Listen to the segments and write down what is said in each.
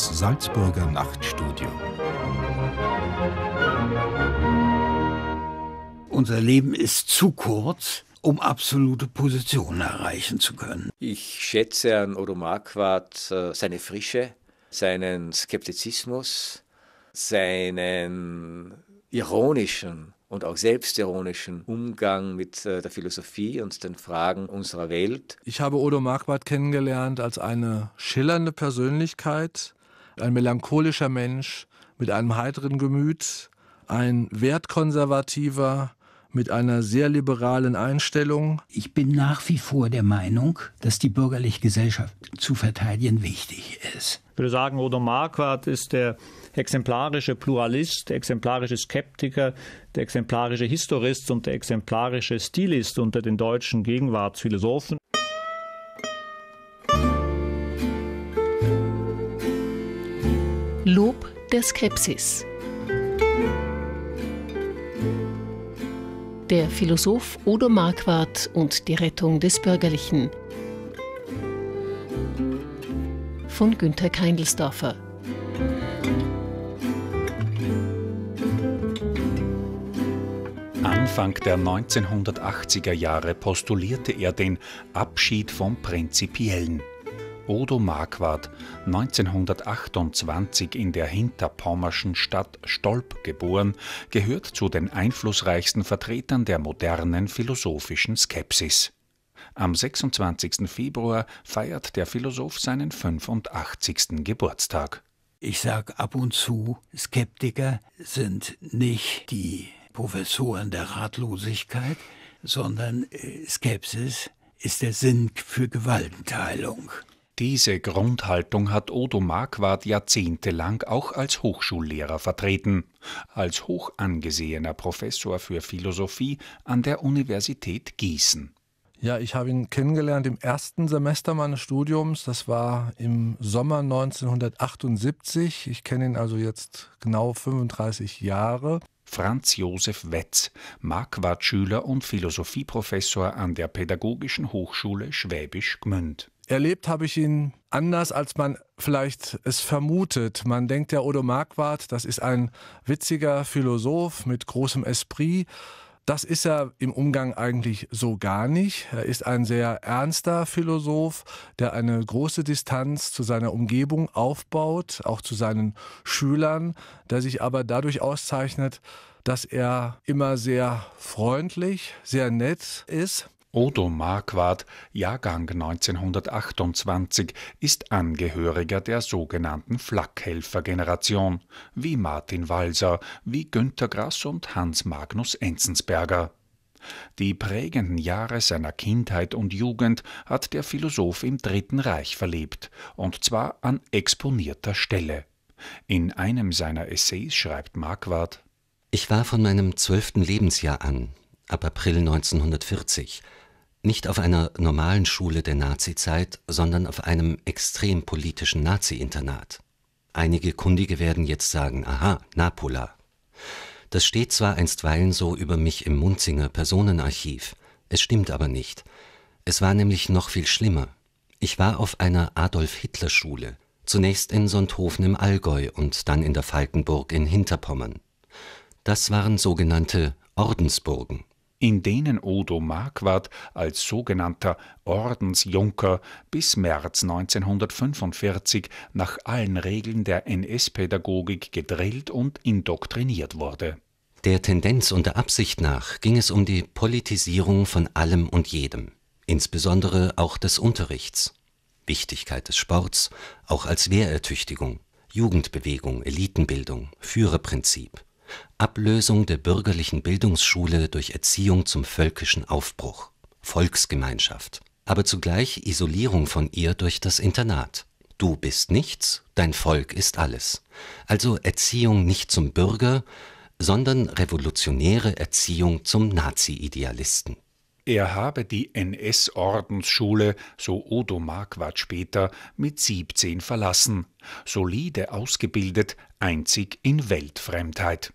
das Salzburger Nachtstudio. Unser Leben ist zu kurz, um absolute Positionen erreichen zu können. Ich schätze an Odo Marquardt äh, seine Frische, seinen Skeptizismus, seinen ironischen und auch selbstironischen Umgang mit äh, der Philosophie und den Fragen unserer Welt. Ich habe Odo Marquardt kennengelernt als eine schillernde Persönlichkeit, ein melancholischer Mensch mit einem heiteren Gemüt, ein wertkonservativer, mit einer sehr liberalen Einstellung. Ich bin nach wie vor der Meinung, dass die bürgerliche Gesellschaft zu verteidigen wichtig ist. Ich würde sagen, Odo Marquardt ist der exemplarische Pluralist, der exemplarische Skeptiker, der exemplarische Historist und der exemplarische Stilist unter den deutschen Gegenwartsphilosophen. der Skepsis. Der Philosoph Odo Marquardt und die Rettung des Bürgerlichen von Günter Keindelsdorfer. Anfang der 1980er Jahre postulierte er den Abschied vom Prinzipiellen. Odo Marquardt 1928 in der hinterpommerschen Stadt Stolp geboren, gehört zu den einflussreichsten Vertretern der modernen philosophischen Skepsis. Am 26. Februar feiert der Philosoph seinen 85. Geburtstag. Ich sage ab und zu, Skeptiker sind nicht die Professoren der Ratlosigkeit, sondern äh, Skepsis ist der Sinn für Gewaltenteilung. Diese Grundhaltung hat Odo Marquardt jahrzehntelang auch als Hochschullehrer vertreten, als hoch angesehener Professor für Philosophie an der Universität Gießen. Ja, ich habe ihn kennengelernt im ersten Semester meines Studiums. Das war im Sommer 1978. Ich kenne ihn also jetzt genau 35 Jahre. Franz Josef Wetz, Marquardt-Schüler und Philosophieprofessor an der Pädagogischen Hochschule Schwäbisch Gmünd. Erlebt habe ich ihn anders, als man vielleicht es vermutet. Man denkt, der Odo Marquardt, das ist ein witziger Philosoph mit großem Esprit. Das ist er im Umgang eigentlich so gar nicht. Er ist ein sehr ernster Philosoph, der eine große Distanz zu seiner Umgebung aufbaut, auch zu seinen Schülern, der sich aber dadurch auszeichnet, dass er immer sehr freundlich, sehr nett ist Odo Marquardt, Jahrgang 1928, ist Angehöriger der sogenannten Flakhelfer-Generation, wie Martin Walser, wie Günter Grass und Hans Magnus Enzensberger. Die prägenden Jahre seiner Kindheit und Jugend hat der Philosoph im Dritten Reich verlebt, und zwar an exponierter Stelle. In einem seiner Essays schreibt Marquardt Ich war von meinem zwölften Lebensjahr an, ab April 1940, nicht auf einer normalen Schule der Nazizeit, sondern auf einem extrem politischen Nazi-Internat. Einige Kundige werden jetzt sagen, aha, Napola. Das steht zwar einstweilen so über mich im Munzinger Personenarchiv, es stimmt aber nicht. Es war nämlich noch viel schlimmer. Ich war auf einer Adolf-Hitler-Schule, zunächst in Sonthofen im Allgäu und dann in der Falkenburg in Hinterpommern. Das waren sogenannte Ordensburgen in denen Odo Marquardt als sogenannter Ordensjunker bis März 1945 nach allen Regeln der NS-Pädagogik gedrillt und indoktriniert wurde. Der Tendenz und der Absicht nach ging es um die Politisierung von allem und jedem, insbesondere auch des Unterrichts. Wichtigkeit des Sports, auch als Wehrertüchtigung, Jugendbewegung, Elitenbildung, Führerprinzip. Ablösung der bürgerlichen Bildungsschule durch Erziehung zum völkischen Aufbruch, Volksgemeinschaft, aber zugleich Isolierung von ihr durch das Internat. Du bist nichts, dein Volk ist alles. Also Erziehung nicht zum Bürger, sondern revolutionäre Erziehung zum Nazi-Idealisten. Er habe die NS-Ordensschule, so Odo Marquardt später, mit 17 verlassen, solide ausgebildet, einzig in Weltfremdheit.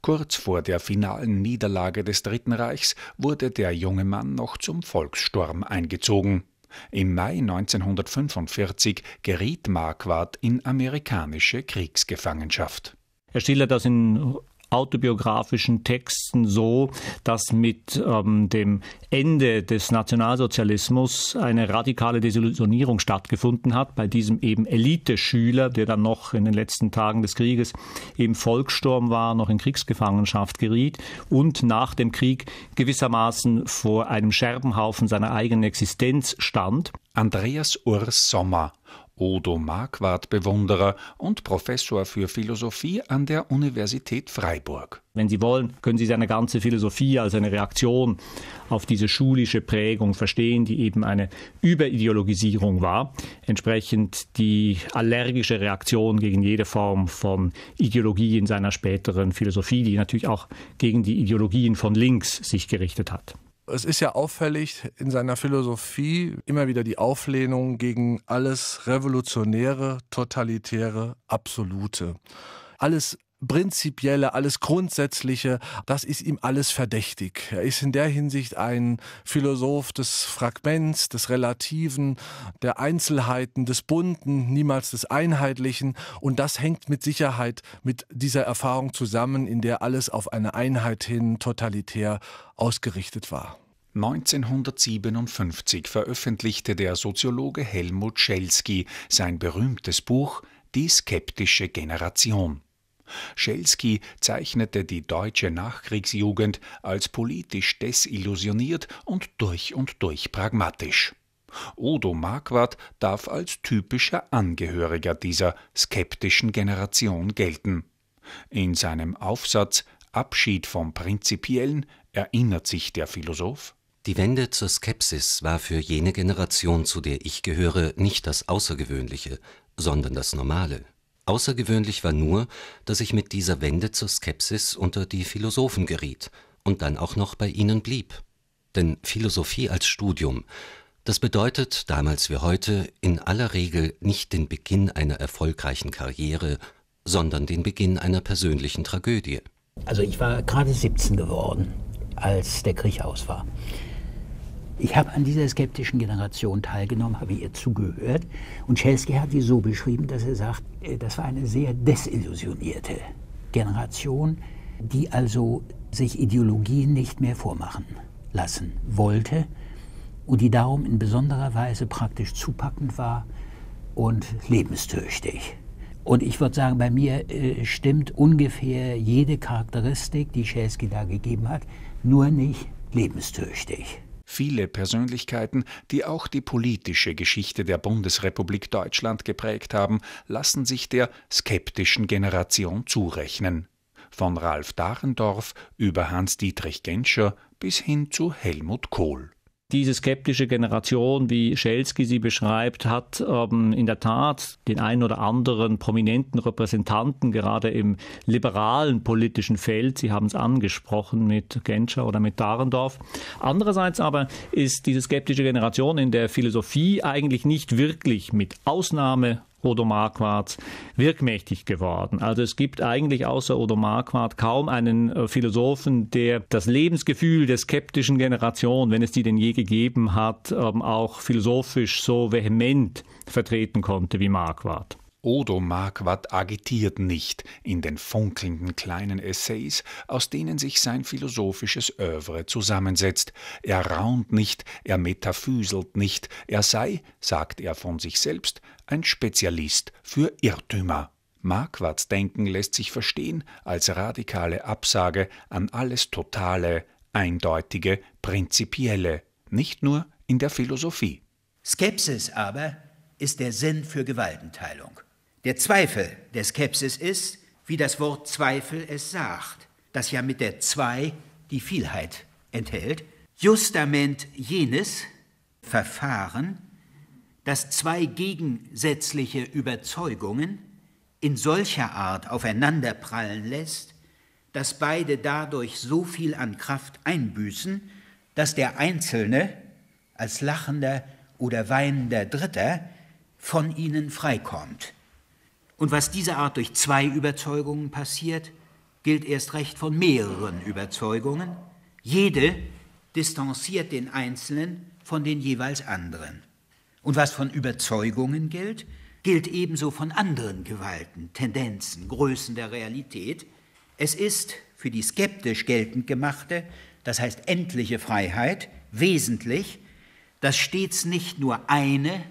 Kurz vor der finalen Niederlage des Dritten Reichs wurde der junge Mann noch zum Volkssturm eingezogen. Im Mai 1945 geriet Marquardt in amerikanische Kriegsgefangenschaft. Er schildert das in autobiografischen Texten so, dass mit ähm, dem Ende des Nationalsozialismus eine radikale Desillusionierung stattgefunden hat, bei diesem eben Elite-Schüler, der dann noch in den letzten Tagen des Krieges im Volkssturm war, noch in Kriegsgefangenschaft geriet und nach dem Krieg gewissermaßen vor einem Scherbenhaufen seiner eigenen Existenz stand. Andreas Urs Sommer Odo Marquardt-Bewunderer und Professor für Philosophie an der Universität Freiburg. Wenn Sie wollen, können Sie seine ganze Philosophie als eine Reaktion auf diese schulische Prägung verstehen, die eben eine Überideologisierung war, entsprechend die allergische Reaktion gegen jede Form von Ideologie in seiner späteren Philosophie, die natürlich auch gegen die Ideologien von links sich gerichtet hat. Es ist ja auffällig in seiner Philosophie immer wieder die Auflehnung gegen alles Revolutionäre, Totalitäre, Absolute. Alles Prinzipielle, alles Grundsätzliche, das ist ihm alles verdächtig. Er ist in der Hinsicht ein Philosoph des Fragments, des Relativen, der Einzelheiten, des Bunten, niemals des Einheitlichen. Und das hängt mit Sicherheit mit dieser Erfahrung zusammen, in der alles auf eine Einheit hin totalitär ausgerichtet war. 1957 veröffentlichte der Soziologe Helmut Schelsky sein berühmtes Buch Die skeptische Generation. Schelski zeichnete die deutsche Nachkriegsjugend als politisch desillusioniert und durch und durch pragmatisch. Udo Marquardt darf als typischer Angehöriger dieser skeptischen Generation gelten. In seinem Aufsatz Abschied vom Prinzipiellen erinnert sich der Philosoph die Wende zur Skepsis war für jene Generation, zu der ich gehöre, nicht das Außergewöhnliche, sondern das Normale. Außergewöhnlich war nur, dass ich mit dieser Wende zur Skepsis unter die Philosophen geriet und dann auch noch bei ihnen blieb. Denn Philosophie als Studium, das bedeutet damals wie heute in aller Regel nicht den Beginn einer erfolgreichen Karriere, sondern den Beginn einer persönlichen Tragödie. Also ich war gerade 17 geworden, als der Krieg aus war. Ich habe an dieser skeptischen Generation teilgenommen, habe ihr zugehört. Und Chelsky hat sie so beschrieben, dass er sagt, äh, das war eine sehr desillusionierte Generation, die also sich Ideologien nicht mehr vormachen lassen wollte und die darum in besonderer Weise praktisch zupackend war und lebenstüchtig. Und ich würde sagen, bei mir äh, stimmt ungefähr jede Charakteristik, die Schelsky da gegeben hat, nur nicht lebenstüchtig viele Persönlichkeiten, die auch die politische Geschichte der Bundesrepublik Deutschland geprägt haben, lassen sich der skeptischen Generation zurechnen. Von Ralf Dahrendorf über Hans-Dietrich Genscher bis hin zu Helmut Kohl. Diese skeptische Generation, wie Schelski sie beschreibt, hat ähm, in der Tat den einen oder anderen prominenten Repräsentanten, gerade im liberalen politischen Feld, Sie haben es angesprochen mit Genscher oder mit Dahrendorf. Andererseits aber ist diese skeptische Generation in der Philosophie eigentlich nicht wirklich mit Ausnahme Odo Marquards wirkmächtig geworden. Also es gibt eigentlich außer Odo Marquardt kaum einen äh, Philosophen, der das Lebensgefühl der skeptischen Generation, wenn es die denn je gegeben hat, ähm, auch philosophisch so vehement vertreten konnte wie Marquardt. Odo Marquardt agitiert nicht in den funkelnden kleinen Essays, aus denen sich sein philosophisches Övre zusammensetzt. Er raunt nicht, er metaphyselt nicht, er sei, sagt er von sich selbst, ein Spezialist für Irrtümer. Marquards Denken lässt sich verstehen als radikale Absage an alles Totale, Eindeutige, Prinzipielle, nicht nur in der Philosophie. Skepsis aber ist der Sinn für Gewaltenteilung. Der Zweifel der Skepsis ist, wie das Wort Zweifel es sagt, das ja mit der Zwei die Vielheit enthält, justament jenes Verfahren, das zwei gegensätzliche Überzeugungen in solcher Art aufeinanderprallen lässt, dass beide dadurch so viel an Kraft einbüßen, dass der Einzelne als lachender oder weinender Dritter von ihnen freikommt und was dieser Art durch zwei Überzeugungen passiert, gilt erst recht von mehreren Überzeugungen. Jede distanziert den Einzelnen von den jeweils anderen. Und was von Überzeugungen gilt, gilt ebenso von anderen Gewalten, Tendenzen, Größen der Realität. Es ist für die skeptisch geltend gemachte, das heißt endliche Freiheit, wesentlich, dass stets nicht nur eine,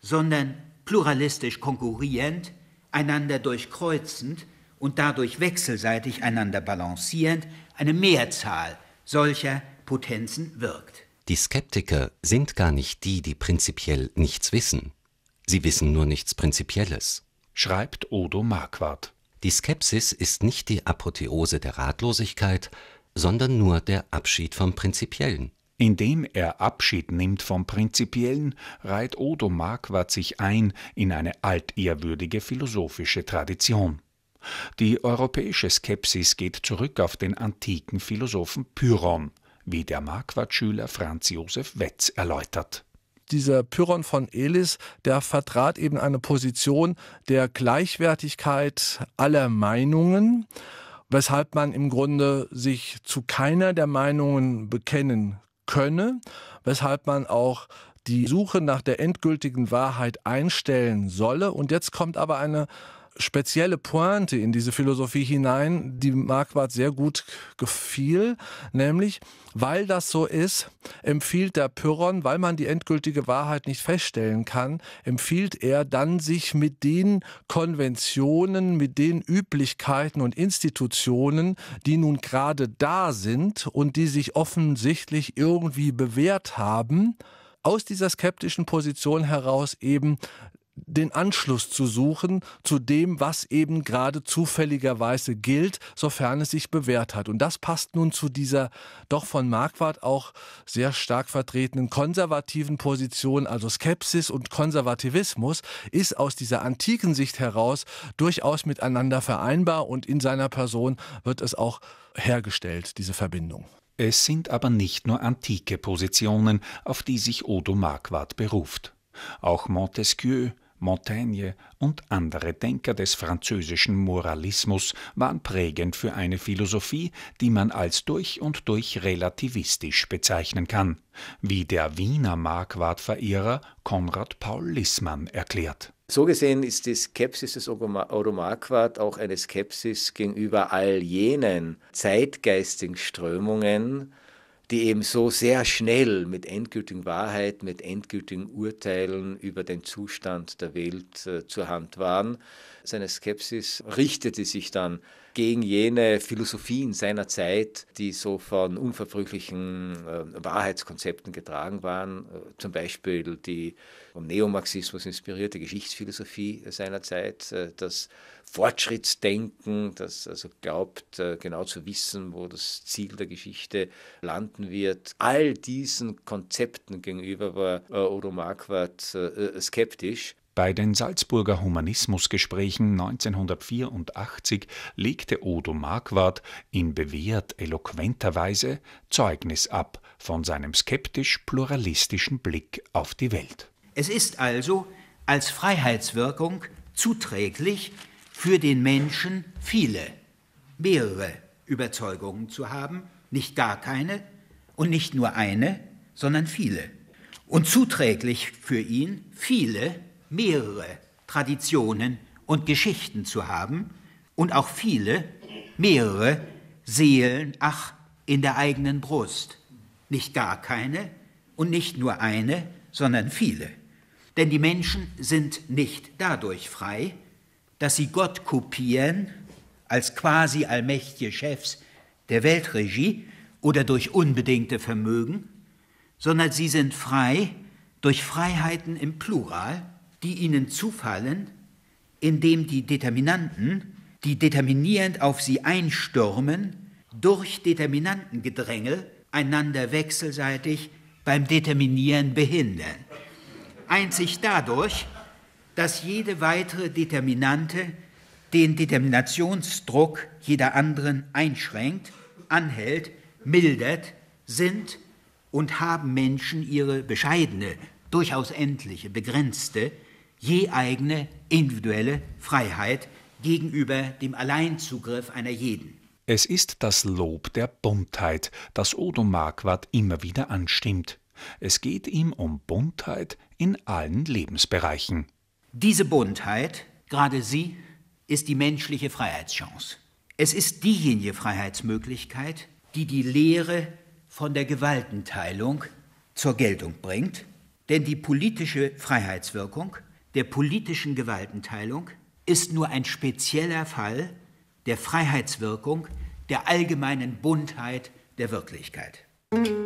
sondern pluralistisch konkurrierend einander durchkreuzend und dadurch wechselseitig einander balancierend eine Mehrzahl solcher Potenzen wirkt. Die Skeptiker sind gar nicht die, die prinzipiell nichts wissen. Sie wissen nur nichts Prinzipielles. Schreibt Odo Marquardt. Die Skepsis ist nicht die Apotheose der Ratlosigkeit, sondern nur der Abschied vom Prinzipiellen. Indem er Abschied nimmt vom Prinzipiellen, reiht Odo Marquardt sich ein in eine altehrwürdige philosophische Tradition. Die europäische Skepsis geht zurück auf den antiken Philosophen Pyrrhon, wie der Marquardt-Schüler Franz Josef Wetz erläutert dieser Pyrrhon von Elis, der vertrat eben eine Position der Gleichwertigkeit aller Meinungen, weshalb man im Grunde sich zu keiner der Meinungen bekennen könne, weshalb man auch die Suche nach der endgültigen Wahrheit einstellen solle. Und jetzt kommt aber eine spezielle Pointe in diese Philosophie hinein, die Marquardt sehr gut gefiel, nämlich, weil das so ist, empfiehlt der Pyrrhon, weil man die endgültige Wahrheit nicht feststellen kann, empfiehlt er dann, sich mit den Konventionen, mit den Üblichkeiten und Institutionen, die nun gerade da sind und die sich offensichtlich irgendwie bewährt haben, aus dieser skeptischen Position heraus eben den Anschluss zu suchen zu dem, was eben gerade zufälligerweise gilt, sofern es sich bewährt hat. Und das passt nun zu dieser doch von Marquardt auch sehr stark vertretenen konservativen Position, also Skepsis und Konservativismus, ist aus dieser antiken Sicht heraus durchaus miteinander vereinbar und in seiner Person wird es auch hergestellt, diese Verbindung. Es sind aber nicht nur antike Positionen, auf die sich Odo Marquardt beruft. Auch Montesquieu, Montaigne und andere Denker des französischen Moralismus waren prägend für eine Philosophie, die man als durch und durch relativistisch bezeichnen kann, wie der Wiener Marquardt-Verehrer Konrad Paul Lissmann erklärt. So gesehen ist die Skepsis des Odo Marquardt auch eine Skepsis gegenüber all jenen zeitgeistigen Strömungen, die eben so sehr schnell mit endgültigen Wahrheit, mit endgültigen Urteilen über den Zustand der Welt äh, zur Hand waren. Seine Skepsis richtete sich dann gegen jene Philosophien seiner Zeit, die so von unverbrüchlichen äh, Wahrheitskonzepten getragen waren, äh, zum Beispiel die vom Neomarxismus inspirierte Geschichtsphilosophie seiner Zeit, äh, das Fortschrittsdenken, das also glaubt, äh, genau zu wissen, wo das Ziel der Geschichte landen wird. All diesen Konzepten gegenüber war äh, Odo Marquardt äh, skeptisch. Bei den Salzburger Humanismusgesprächen 1984 legte Odo Marquardt in bewährt eloquenter Weise Zeugnis ab von seinem skeptisch-pluralistischen Blick auf die Welt. Es ist also als Freiheitswirkung zuträglich, für den Menschen viele, mehrere Überzeugungen zu haben, nicht gar keine und nicht nur eine, sondern viele. Und zuträglich für ihn viele, mehrere Traditionen und Geschichten zu haben und auch viele, mehrere Seelen, ach, in der eigenen Brust. Nicht gar keine und nicht nur eine, sondern viele. Denn die Menschen sind nicht dadurch frei, dass sie Gott kopieren als quasi allmächtige Chefs der Weltregie oder durch unbedingte Vermögen, sondern sie sind frei durch Freiheiten im Plural, die ihnen zufallen, indem die Determinanten, die determinierend auf sie einstürmen, durch Determinantengedränge einander wechselseitig beim Determinieren behindern. Einzig dadurch dass jede weitere Determinante den Determinationsdruck jeder anderen einschränkt, anhält, mildert, sind und haben Menschen ihre bescheidene, durchaus endliche, begrenzte, je eigene individuelle Freiheit gegenüber dem Alleinzugriff einer jeden. Es ist das Lob der Buntheit, das Odo Marquardt immer wieder anstimmt. Es geht ihm um Buntheit in allen Lebensbereichen. Diese Buntheit, gerade sie, ist die menschliche Freiheitschance. Es ist diejenige Freiheitsmöglichkeit, die die Lehre von der Gewaltenteilung zur Geltung bringt, denn die politische Freiheitswirkung der politischen Gewaltenteilung ist nur ein spezieller Fall der Freiheitswirkung der allgemeinen Buntheit der Wirklichkeit. Musik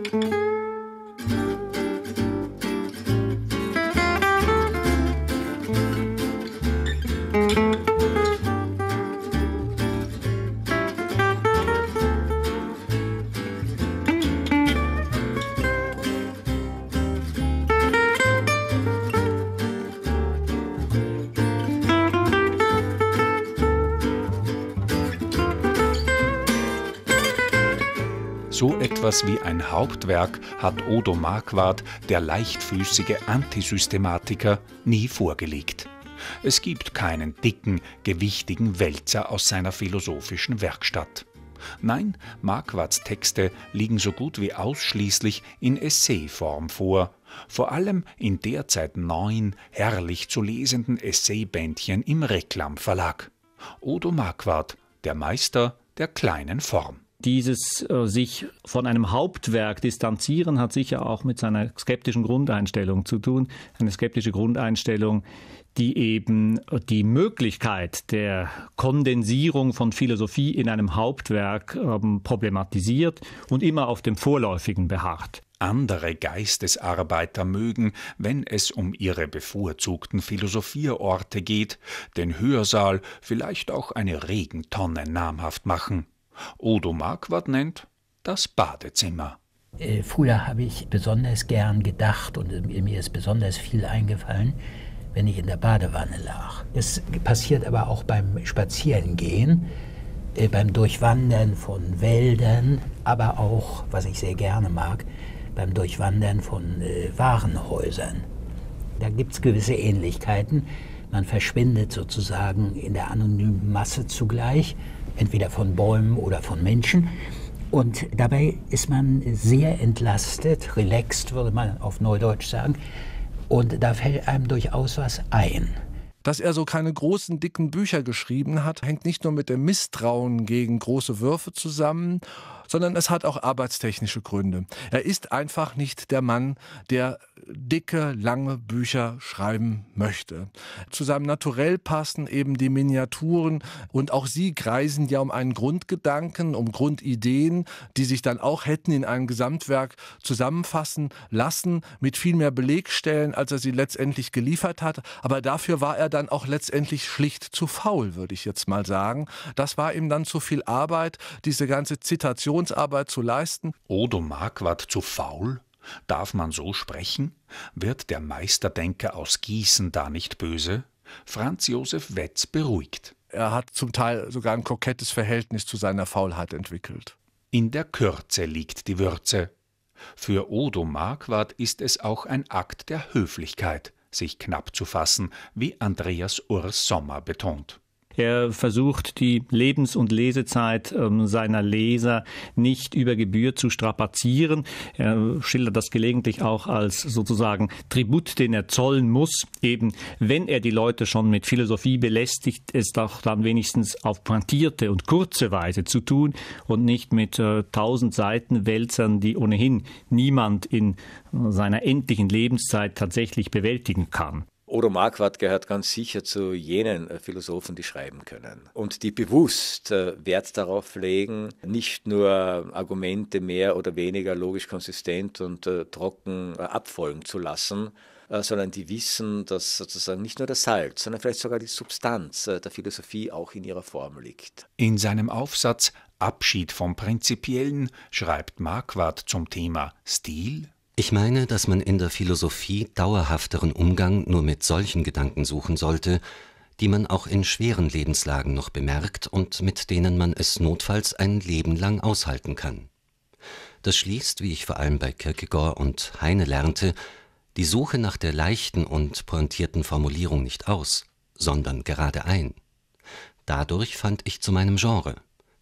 etwas wie ein Hauptwerk hat Odo Marquardt, der leichtfüßige Antisystematiker, nie vorgelegt. Es gibt keinen dicken, gewichtigen Wälzer aus seiner philosophischen Werkstatt. Nein, Marquards Texte liegen so gut wie ausschließlich in Essayform vor, vor allem in derzeit neun herrlich zu lesenden Essaybändchen im Reklamverlag. Odo Marquardt, der Meister der kleinen Form dieses äh, sich von einem Hauptwerk distanzieren hat sicher auch mit seiner skeptischen Grundeinstellung zu tun. Eine skeptische Grundeinstellung, die eben die Möglichkeit der Kondensierung von Philosophie in einem Hauptwerk ähm, problematisiert und immer auf dem Vorläufigen beharrt. Andere Geistesarbeiter mögen, wenn es um ihre bevorzugten Philosophierorte geht, den Hörsaal, vielleicht auch eine Regentonne namhaft machen. Odo Marquardt nennt das Badezimmer. Äh, früher habe ich besonders gern gedacht und äh, mir ist besonders viel eingefallen, wenn ich in der Badewanne lag. Das passiert aber auch beim Spazierengehen, äh, beim Durchwandern von Wäldern, aber auch, was ich sehr gerne mag, beim Durchwandern von Warenhäusern. Da gibt es gewisse Ähnlichkeiten. Man verschwindet sozusagen in der anonymen Masse zugleich entweder von Bäumen oder von Menschen. Und dabei ist man sehr entlastet, relaxed, würde man auf Neudeutsch sagen. Und da fällt einem durchaus was ein. Dass er so keine großen, dicken Bücher geschrieben hat, hängt nicht nur mit dem Misstrauen gegen große Würfe zusammen, sondern es hat auch arbeitstechnische Gründe. Er ist einfach nicht der Mann, der dicke, lange Bücher schreiben möchte. Zu seinem Naturell passen eben die Miniaturen und auch sie kreisen ja um einen Grundgedanken, um Grundideen, die sich dann auch hätten in einem Gesamtwerk zusammenfassen lassen, mit viel mehr Belegstellen, als er sie letztendlich geliefert hat. Aber dafür war er dann auch letztendlich schlicht zu faul, würde ich jetzt mal sagen. Das war ihm dann zu viel Arbeit, diese ganze Zitationsarbeit zu leisten. Odo Marquardt zu faul? Darf man so sprechen? Wird der Meisterdenker aus Gießen da nicht böse? Franz Josef Wetz beruhigt. Er hat zum Teil sogar ein kokettes Verhältnis zu seiner Faulheit entwickelt. In der Kürze liegt die Würze. Für Odo Marquardt ist es auch ein Akt der Höflichkeit, sich knapp zu fassen, wie Andreas Urs Sommer betont. Er versucht, die Lebens- und Lesezeit ähm, seiner Leser nicht über Gebühr zu strapazieren. Er schildert das gelegentlich auch als sozusagen Tribut, den er zollen muss. Eben, wenn er die Leute schon mit Philosophie belästigt, es doch dann wenigstens auf pointierte und kurze Weise zu tun und nicht mit äh, tausend äh, Seitenwälzern, die ohnehin niemand in äh, seiner endlichen Lebenszeit tatsächlich bewältigen kann. Odo Marquardt gehört ganz sicher zu jenen äh, Philosophen, die schreiben können und die bewusst äh, Wert darauf legen, nicht nur Argumente mehr oder weniger logisch konsistent und äh, trocken abfolgen zu lassen, sondern die wissen, dass sozusagen nicht nur das Salz, sondern vielleicht sogar die Substanz der Philosophie auch in ihrer Form liegt. In seinem Aufsatz Abschied vom Prinzipiellen schreibt Marquardt zum Thema Stil ich meine, dass man in der Philosophie dauerhafteren Umgang nur mit solchen Gedanken suchen sollte, die man auch in schweren Lebenslagen noch bemerkt und mit denen man es notfalls ein Leben lang aushalten kann. Das schließt, wie ich vor allem bei Kierkegaard und Heine lernte, die Suche nach der leichten und pointierten Formulierung nicht aus, sondern gerade ein. Dadurch fand ich zu meinem Genre,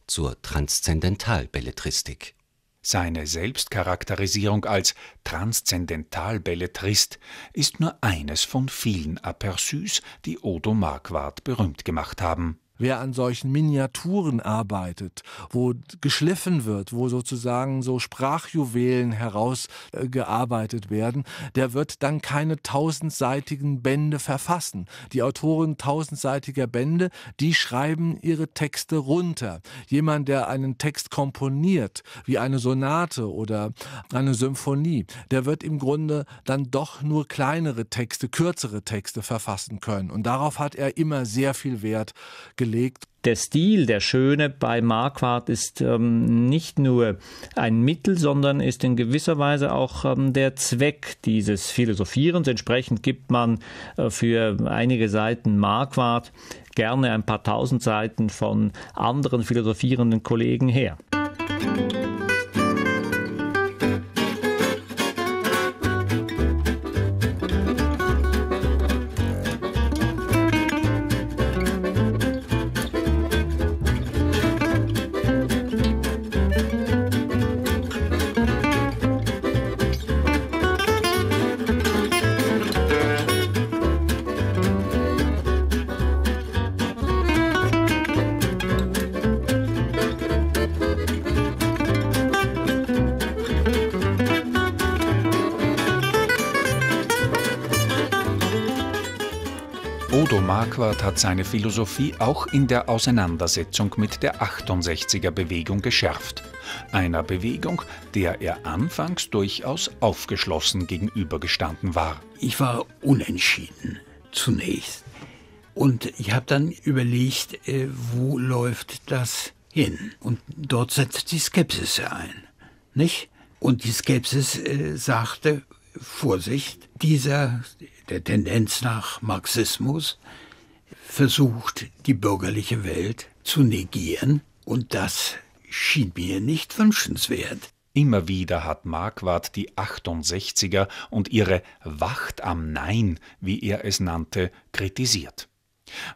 zur Transzendentalbelletristik. Seine Selbstcharakterisierung als Transzendentalbelletrist ist nur eines von vielen Aperçus, die Odo Marquardt berühmt gemacht haben Wer an solchen Miniaturen arbeitet, wo geschliffen wird, wo sozusagen so Sprachjuwelen herausgearbeitet werden, der wird dann keine tausendseitigen Bände verfassen. Die Autoren tausendseitiger Bände, die schreiben ihre Texte runter. Jemand, der einen Text komponiert, wie eine Sonate oder eine Symphonie, der wird im Grunde dann doch nur kleinere Texte, kürzere Texte verfassen können. Und darauf hat er immer sehr viel Wert gelegt gelegt. Der Stil, der Schöne bei Marquardt ist ähm, nicht nur ein Mittel, sondern ist in gewisser Weise auch ähm, der Zweck dieses Philosophierens. Entsprechend gibt man äh, für einige Seiten Marquardt gerne ein paar tausend Seiten von anderen philosophierenden Kollegen her. Musik seine Philosophie auch in der Auseinandersetzung mit der 68er Bewegung geschärft, einer Bewegung, der er anfangs durchaus aufgeschlossen gegenübergestanden war. Ich war unentschieden zunächst. Und ich habe dann überlegt, äh, wo läuft das hin? Und dort setzt die Skepsis ein, nicht? Und die Skepsis äh, sagte, Vorsicht, dieser der Tendenz nach Marxismus versucht, die bürgerliche Welt zu negieren und das schien mir nicht wünschenswert. Immer wieder hat Marquardt die 68er und ihre Wacht am Nein, wie er es nannte, kritisiert.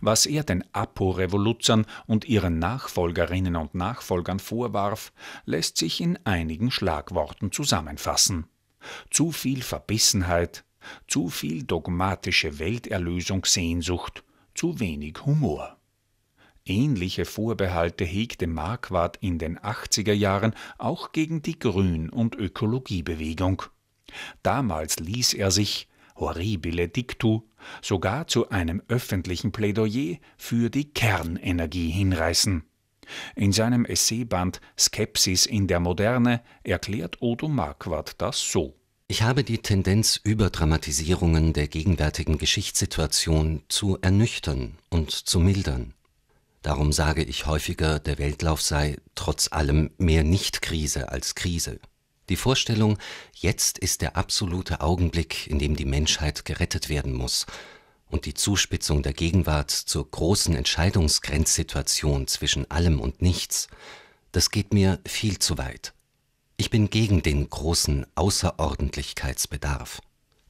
Was er den Apo-Revoluzern und ihren Nachfolgerinnen und Nachfolgern vorwarf, lässt sich in einigen Schlagworten zusammenfassen. Zu viel Verbissenheit, zu viel dogmatische Welterlösungssehnsucht zu wenig Humor. Ähnliche Vorbehalte hegte Marquardt in den 80er Jahren auch gegen die Grün- und Ökologiebewegung. Damals ließ er sich, horribile dictu, sogar zu einem öffentlichen Plädoyer für die Kernenergie hinreißen. In seinem Essayband Skepsis in der Moderne erklärt Odo Marquardt das so. Ich habe die Tendenz, Überdramatisierungen der gegenwärtigen Geschichtssituation zu ernüchtern und zu mildern. Darum sage ich häufiger, der Weltlauf sei trotz allem mehr Nicht-Krise als Krise. Die Vorstellung, jetzt ist der absolute Augenblick, in dem die Menschheit gerettet werden muss, und die Zuspitzung der Gegenwart zur großen Entscheidungsgrenzsituation zwischen allem und nichts, das geht mir viel zu weit. Ich bin gegen den großen Außerordentlichkeitsbedarf.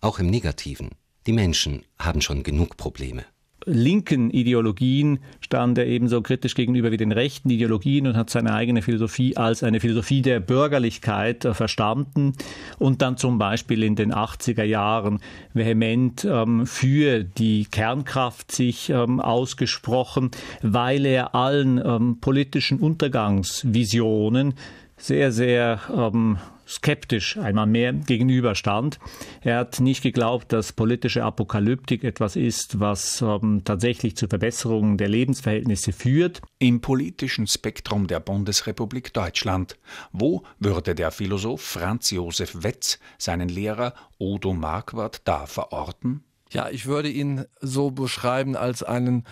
Auch im Negativen. Die Menschen haben schon genug Probleme linken Ideologien stand er ebenso kritisch gegenüber wie den rechten Ideologien und hat seine eigene Philosophie als eine Philosophie der Bürgerlichkeit äh, verstanden und dann zum Beispiel in den 80er Jahren vehement ähm, für die Kernkraft sich ähm, ausgesprochen, weil er allen ähm, politischen Untergangsvisionen sehr, sehr ähm, skeptisch einmal mehr gegenüberstand. Er hat nicht geglaubt, dass politische Apokalyptik etwas ist, was ähm, tatsächlich zu Verbesserungen der Lebensverhältnisse führt. Im politischen Spektrum der Bundesrepublik Deutschland. Wo würde der Philosoph Franz Josef Wetz seinen Lehrer Odo Marquardt da verorten? Ja, ich würde ihn so beschreiben als einen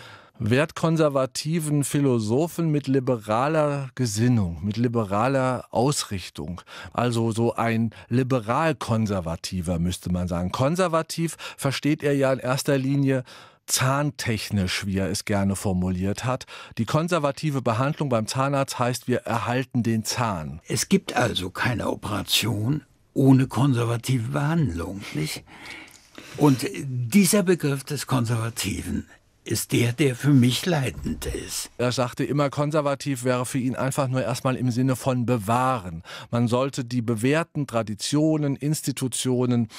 wertkonservativen Philosophen mit liberaler Gesinnung, mit liberaler Ausrichtung. Also so ein liberal-konservativer müsste man sagen. Konservativ versteht er ja in erster Linie zahntechnisch, wie er es gerne formuliert hat. Die konservative Behandlung beim Zahnarzt heißt, wir erhalten den Zahn. Es gibt also keine Operation ohne konservative Behandlung, nicht? Und dieser Begriff des Konservativen ist der, der für mich leitend ist. Er sagte immer, konservativ wäre für ihn einfach nur erstmal im Sinne von bewahren. Man sollte die bewährten Traditionen, Institutionen,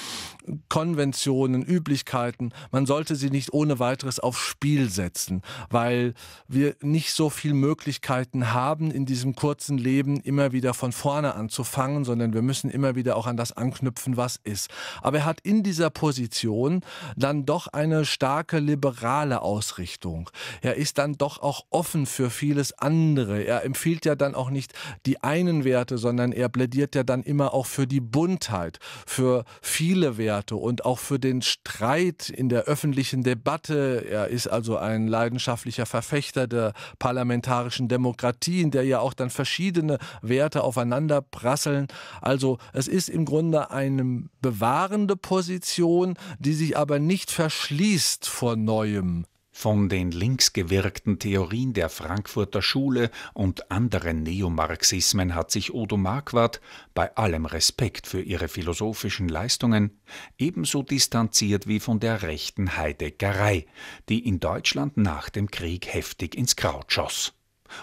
Konventionen, Üblichkeiten, man sollte sie nicht ohne weiteres aufs Spiel setzen, weil wir nicht so viele Möglichkeiten haben, in diesem kurzen Leben immer wieder von vorne anzufangen, sondern wir müssen immer wieder auch an das anknüpfen, was ist. Aber er hat in dieser Position dann doch eine starke liberale Aufmerksamkeit Ausrichtung. Er ist dann doch auch offen für vieles andere. Er empfiehlt ja dann auch nicht die einen Werte, sondern er plädiert ja dann immer auch für die Buntheit, für viele Werte und auch für den Streit in der öffentlichen Debatte. Er ist also ein leidenschaftlicher Verfechter der parlamentarischen Demokratie, in der ja auch dann verschiedene Werte aufeinander prasseln. Also es ist im Grunde eine bewahrende Position, die sich aber nicht verschließt vor Neuem. Von den links gewirkten Theorien der Frankfurter Schule und anderen Neomarxismen hat sich Odo Marquardt, bei allem Respekt für ihre philosophischen Leistungen, ebenso distanziert wie von der rechten Heideggerei, die in Deutschland nach dem Krieg heftig ins Kraut schoss.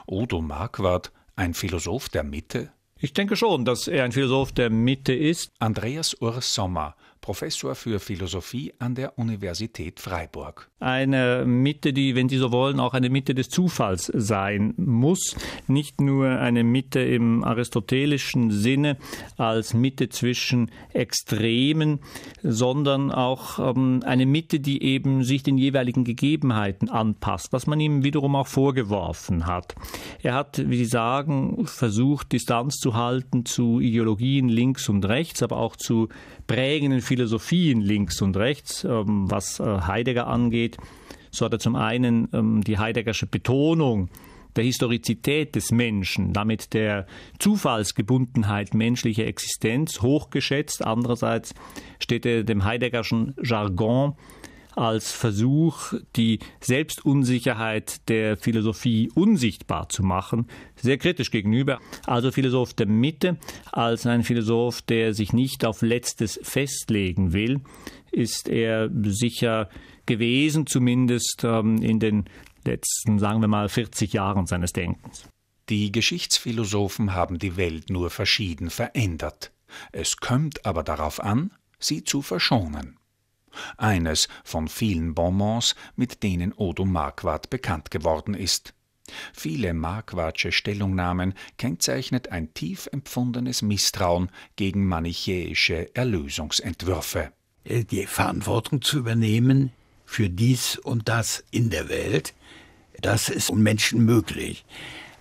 Odo Marquardt, ein Philosoph der Mitte? Ich denke schon, dass er ein Philosoph der Mitte ist. Andreas Urs Sommer, Professor für Philosophie an der Universität Freiburg. Eine Mitte, die, wenn Sie so wollen, auch eine Mitte des Zufalls sein muss. Nicht nur eine Mitte im aristotelischen Sinne als Mitte zwischen Extremen, sondern auch ähm, eine Mitte, die eben sich den jeweiligen Gegebenheiten anpasst, was man ihm wiederum auch vorgeworfen hat. Er hat, wie Sie sagen, versucht, Distanz zu halten zu Ideologien links und rechts, aber auch zu prägenden Philosophien links und rechts, ähm, was äh, Heidegger angeht. So hat er zum einen ähm, die Heideggersche Betonung der Historizität des Menschen, damit der Zufallsgebundenheit menschlicher Existenz hochgeschätzt. Andererseits steht er dem Heideggerschen Jargon als Versuch, die Selbstunsicherheit der Philosophie unsichtbar zu machen, sehr kritisch gegenüber. Also Philosoph der Mitte als ein Philosoph, der sich nicht auf Letztes festlegen will, ist er sicher gewesen, zumindest ähm, in den letzten, sagen wir mal, 40 Jahren seines Denkens. Die Geschichtsphilosophen haben die Welt nur verschieden verändert. Es kommt aber darauf an, sie zu verschonen eines von vielen Bonbons, mit denen Odo Marquardt bekannt geworden ist. Viele Marquardsche Stellungnahmen kennzeichnet ein tief empfundenes Misstrauen gegen manichäische Erlösungsentwürfe. Die Verantwortung zu übernehmen für dies und das in der Welt, das ist Menschen möglich.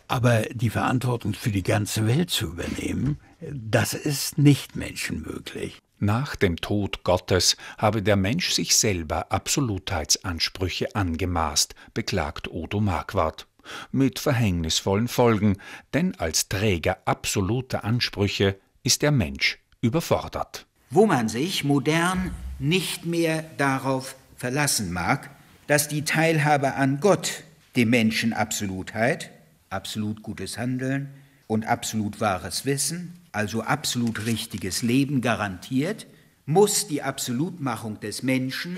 Aber die Verantwortung für die ganze Welt zu übernehmen, das ist nicht menschenmöglich. Nach dem Tod Gottes habe der Mensch sich selber Absolutheitsansprüche angemaßt, beklagt Odo Marquardt. Mit verhängnisvollen Folgen, denn als Träger absoluter Ansprüche ist der Mensch überfordert. Wo man sich modern nicht mehr darauf verlassen mag, dass die Teilhabe an Gott dem Menschen Absolutheit, absolut gutes Handeln und absolut wahres Wissen also absolut richtiges Leben garantiert, muss die Absolutmachung des Menschen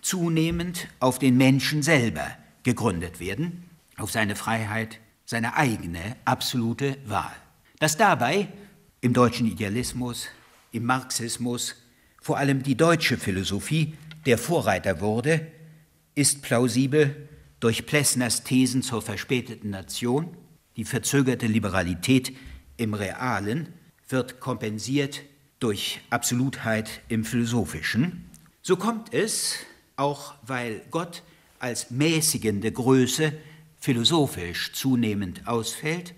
zunehmend auf den Menschen selber gegründet werden, auf seine Freiheit, seine eigene absolute Wahl. Dass dabei im deutschen Idealismus, im Marxismus vor allem die deutsche Philosophie der Vorreiter wurde, ist plausibel durch Plessners Thesen zur verspäteten Nation, die verzögerte Liberalität im Realen wird kompensiert durch Absolutheit im Philosophischen. So kommt es, auch weil Gott als mäßigende Größe philosophisch zunehmend ausfällt,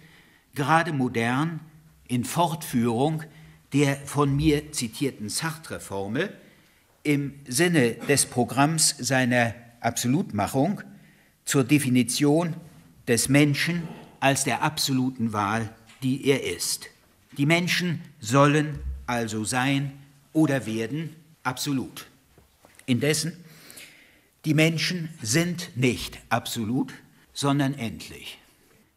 gerade modern in Fortführung der von mir zitierten Sartre-Formel im Sinne des Programms seiner Absolutmachung zur Definition des Menschen als der absoluten Wahl, die er ist. Die Menschen sollen also sein oder werden absolut. Indessen, die Menschen sind nicht absolut, sondern endlich.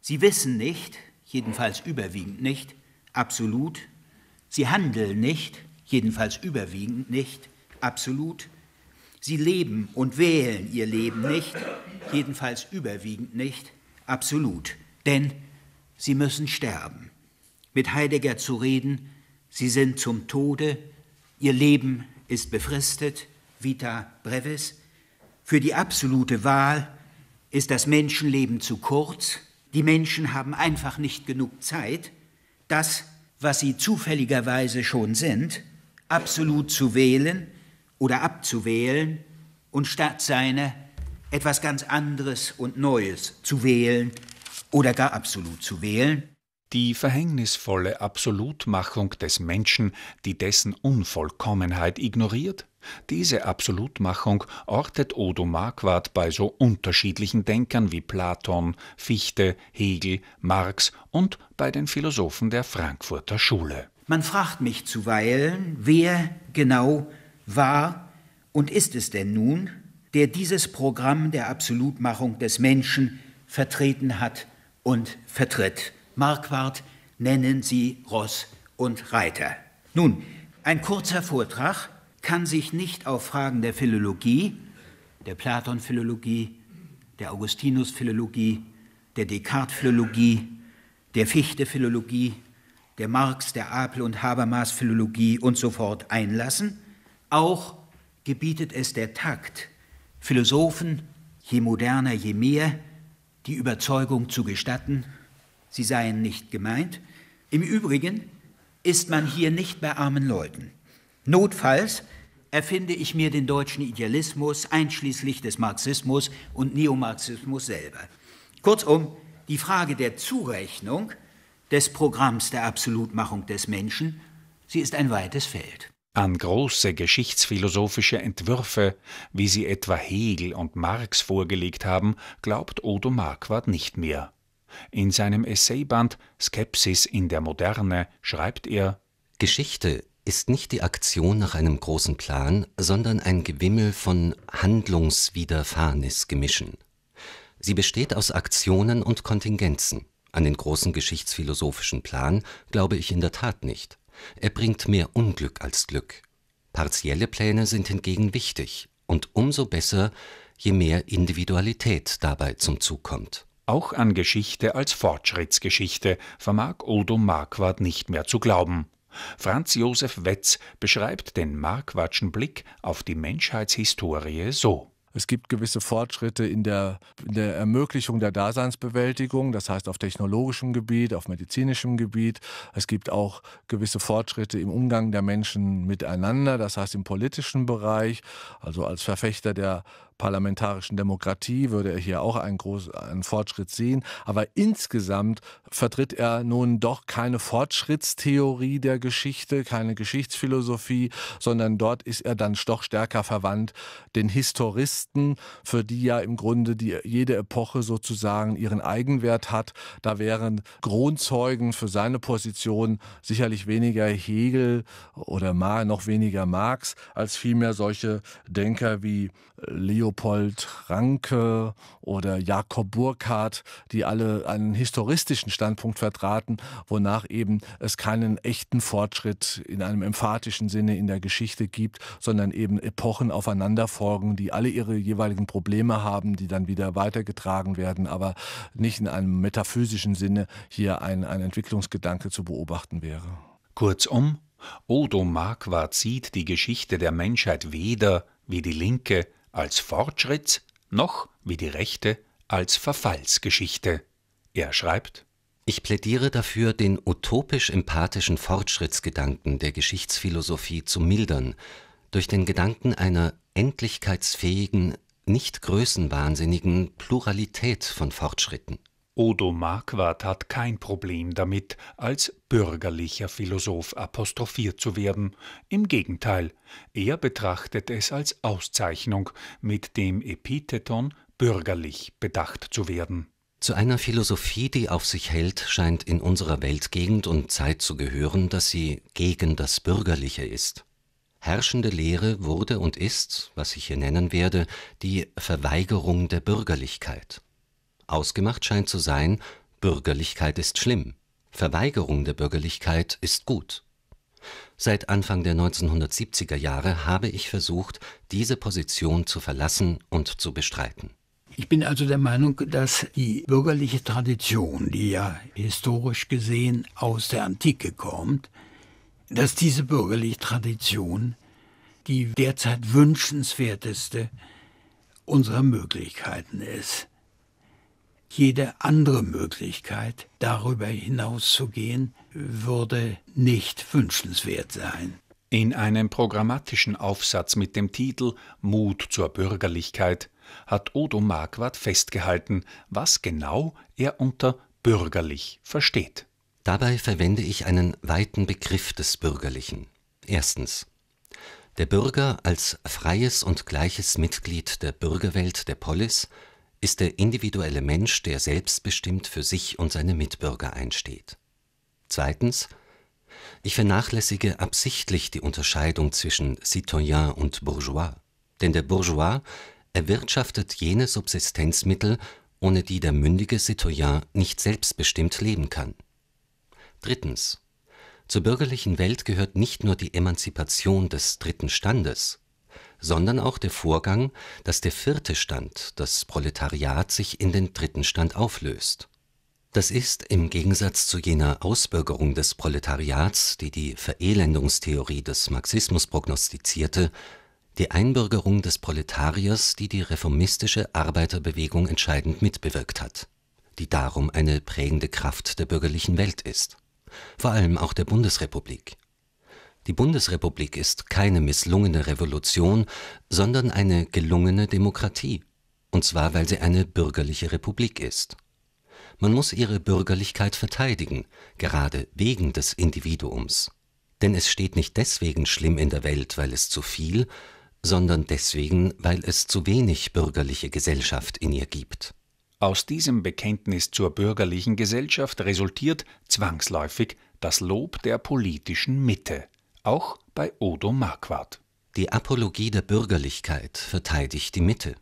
Sie wissen nicht, jedenfalls überwiegend nicht, absolut. Sie handeln nicht, jedenfalls überwiegend nicht, absolut. Sie leben und wählen ihr Leben nicht, jedenfalls überwiegend nicht, absolut. Denn sie müssen sterben mit Heidegger zu reden, sie sind zum Tode, ihr Leben ist befristet, vita brevis, für die absolute Wahl ist das Menschenleben zu kurz, die Menschen haben einfach nicht genug Zeit, das, was sie zufälligerweise schon sind, absolut zu wählen oder abzuwählen und statt seiner etwas ganz anderes und Neues zu wählen oder gar absolut zu wählen. Die verhängnisvolle Absolutmachung des Menschen, die dessen Unvollkommenheit ignoriert, diese Absolutmachung ortet Odo Marquardt bei so unterschiedlichen Denkern wie Platon, Fichte, Hegel, Marx und bei den Philosophen der Frankfurter Schule. Man fragt mich zuweilen, wer genau war und ist es denn nun, der dieses Programm der Absolutmachung des Menschen vertreten hat und vertritt. Marquardt nennen sie Ross und Reiter. Nun, ein kurzer Vortrag kann sich nicht auf Fragen der Philologie, der Platon-Philologie, der Augustinus-Philologie, der Descartes-Philologie, der Fichte-Philologie, der Marx, der Apel- und Habermas-Philologie und so fort einlassen. Auch gebietet es der Takt, Philosophen, je moderner, je mehr, die Überzeugung zu gestatten, sie seien nicht gemeint. Im Übrigen ist man hier nicht bei armen Leuten. Notfalls erfinde ich mir den deutschen Idealismus einschließlich des Marxismus und Neomarxismus selber. Kurzum, die Frage der Zurechnung des Programms der Absolutmachung des Menschen, sie ist ein weites Feld. An große geschichtsphilosophische Entwürfe, wie sie etwa Hegel und Marx vorgelegt haben, glaubt Odo Marquardt nicht mehr. In seinem Essayband Skepsis in der Moderne schreibt er Geschichte ist nicht die Aktion nach einem großen Plan, sondern ein Gewimmel von Handlungswiderfahrnisgemischen. Sie besteht aus Aktionen und Kontingenzen. An den großen geschichtsphilosophischen Plan glaube ich in der Tat nicht. Er bringt mehr Unglück als Glück. Partielle Pläne sind hingegen wichtig und umso besser, je mehr Individualität dabei zum Zug kommt. Auch an Geschichte als Fortschrittsgeschichte vermag Odo Marquardt nicht mehr zu glauben. Franz Josef Wetz beschreibt den Marquardtschen Blick auf die Menschheitshistorie so. Es gibt gewisse Fortschritte in der, in der, Ermöglichung der Daseinsbewältigung, das heißt auf technologischem Gebiet, auf medizinischem Gebiet. Es gibt auch gewisse Fortschritte im Umgang der Menschen miteinander, das heißt im politischen Bereich. Also als Verfechter der parlamentarischen Demokratie würde er hier auch einen, groß, Fortschritt sehen. Aber insgesamt vertritt er nun doch keine Fortschrittstheorie der Geschichte, keine Geschichtsphilosophie, sondern dort ist er dann doch stärker verwandt den Historisten, für die ja im Grunde die, jede Epoche sozusagen ihren Eigenwert hat. Da wären Kronzeugen für seine Position sicherlich weniger Hegel oder noch weniger Marx, als vielmehr solche Denker wie Leo Leopold Ranke oder Jakob Burckhardt, die alle einen historistischen Standpunkt vertraten, wonach eben es keinen echten Fortschritt in einem emphatischen Sinne in der Geschichte gibt, sondern eben Epochen aufeinanderfolgen, die alle ihre jeweiligen Probleme haben, die dann wieder weitergetragen werden, aber nicht in einem metaphysischen Sinne hier ein, ein Entwicklungsgedanke zu beobachten wäre. Kurzum, Odo Marquardt sieht die Geschichte der Menschheit weder, wie die Linke, als Fortschritts- noch, wie die Rechte, als Verfallsgeschichte. Er schreibt, ich plädiere dafür, den utopisch-empathischen Fortschrittsgedanken der Geschichtsphilosophie zu mildern, durch den Gedanken einer endlichkeitsfähigen, nicht größenwahnsinnigen Pluralität von Fortschritten. Odo Marquardt hat kein Problem damit, als bürgerlicher Philosoph apostrophiert zu werden. Im Gegenteil, er betrachtet es als Auszeichnung, mit dem Epitheton bürgerlich bedacht zu werden. Zu einer Philosophie, die auf sich hält, scheint in unserer Weltgegend und Zeit zu gehören, dass sie gegen das Bürgerliche ist. Herrschende Lehre wurde und ist, was ich hier nennen werde, die Verweigerung der Bürgerlichkeit. Ausgemacht scheint zu sein, Bürgerlichkeit ist schlimm, Verweigerung der Bürgerlichkeit ist gut. Seit Anfang der 1970er Jahre habe ich versucht, diese Position zu verlassen und zu bestreiten. Ich bin also der Meinung, dass die bürgerliche Tradition, die ja historisch gesehen aus der Antike kommt, dass diese bürgerliche Tradition die derzeit wünschenswerteste unserer Möglichkeiten ist. Jede andere Möglichkeit, darüber hinauszugehen, würde nicht wünschenswert sein. In einem programmatischen Aufsatz mit dem Titel Mut zur Bürgerlichkeit hat Odo Marquardt festgehalten, was genau er unter bürgerlich versteht. Dabei verwende ich einen weiten Begriff des Bürgerlichen. Erstens. Der Bürger als freies und gleiches Mitglied der Bürgerwelt der Polis ist der individuelle Mensch, der selbstbestimmt für sich und seine Mitbürger einsteht. Zweitens, ich vernachlässige absichtlich die Unterscheidung zwischen Citoyen und Bourgeois, denn der Bourgeois erwirtschaftet jene Subsistenzmittel, ohne die der mündige Citoyen nicht selbstbestimmt leben kann. Drittens. Zur bürgerlichen Welt gehört nicht nur die Emanzipation des dritten Standes, sondern auch der Vorgang, dass der vierte Stand, das Proletariat, sich in den dritten Stand auflöst. Das ist im Gegensatz zu jener Ausbürgerung des Proletariats, die die Verelendungstheorie des Marxismus prognostizierte, die Einbürgerung des Proletariers, die die reformistische Arbeiterbewegung entscheidend mitbewirkt hat, die darum eine prägende Kraft der bürgerlichen Welt ist, vor allem auch der Bundesrepublik. Die Bundesrepublik ist keine misslungene Revolution, sondern eine gelungene Demokratie. Und zwar, weil sie eine bürgerliche Republik ist. Man muss ihre Bürgerlichkeit verteidigen, gerade wegen des Individuums. Denn es steht nicht deswegen schlimm in der Welt, weil es zu viel, sondern deswegen, weil es zu wenig bürgerliche Gesellschaft in ihr gibt. Aus diesem Bekenntnis zur bürgerlichen Gesellschaft resultiert zwangsläufig das Lob der politischen Mitte auch bei Odo Marquardt. Die Apologie der Bürgerlichkeit verteidigt die Mitte,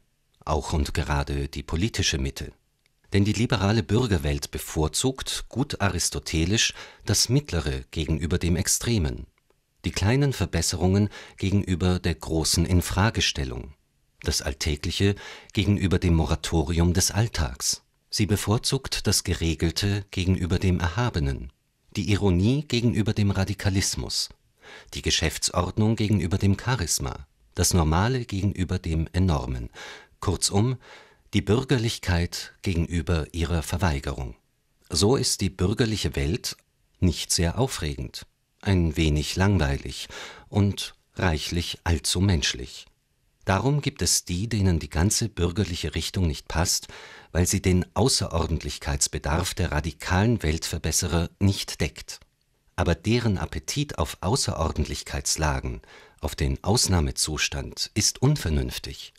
auch und gerade die politische Mitte. Denn die liberale Bürgerwelt bevorzugt, gut aristotelisch, das Mittlere gegenüber dem Extremen, die kleinen Verbesserungen gegenüber der großen Infragestellung, das Alltägliche gegenüber dem Moratorium des Alltags. Sie bevorzugt das Geregelte gegenüber dem Erhabenen, die Ironie gegenüber dem Radikalismus, die Geschäftsordnung gegenüber dem Charisma, das Normale gegenüber dem Enormen, kurzum die Bürgerlichkeit gegenüber ihrer Verweigerung. So ist die bürgerliche Welt nicht sehr aufregend, ein wenig langweilig und reichlich allzu menschlich. Darum gibt es die, denen die ganze bürgerliche Richtung nicht passt, weil sie den Außerordentlichkeitsbedarf der radikalen Weltverbesserer nicht deckt aber deren Appetit auf Außerordentlichkeitslagen, auf den Ausnahmezustand ist unvernünftig.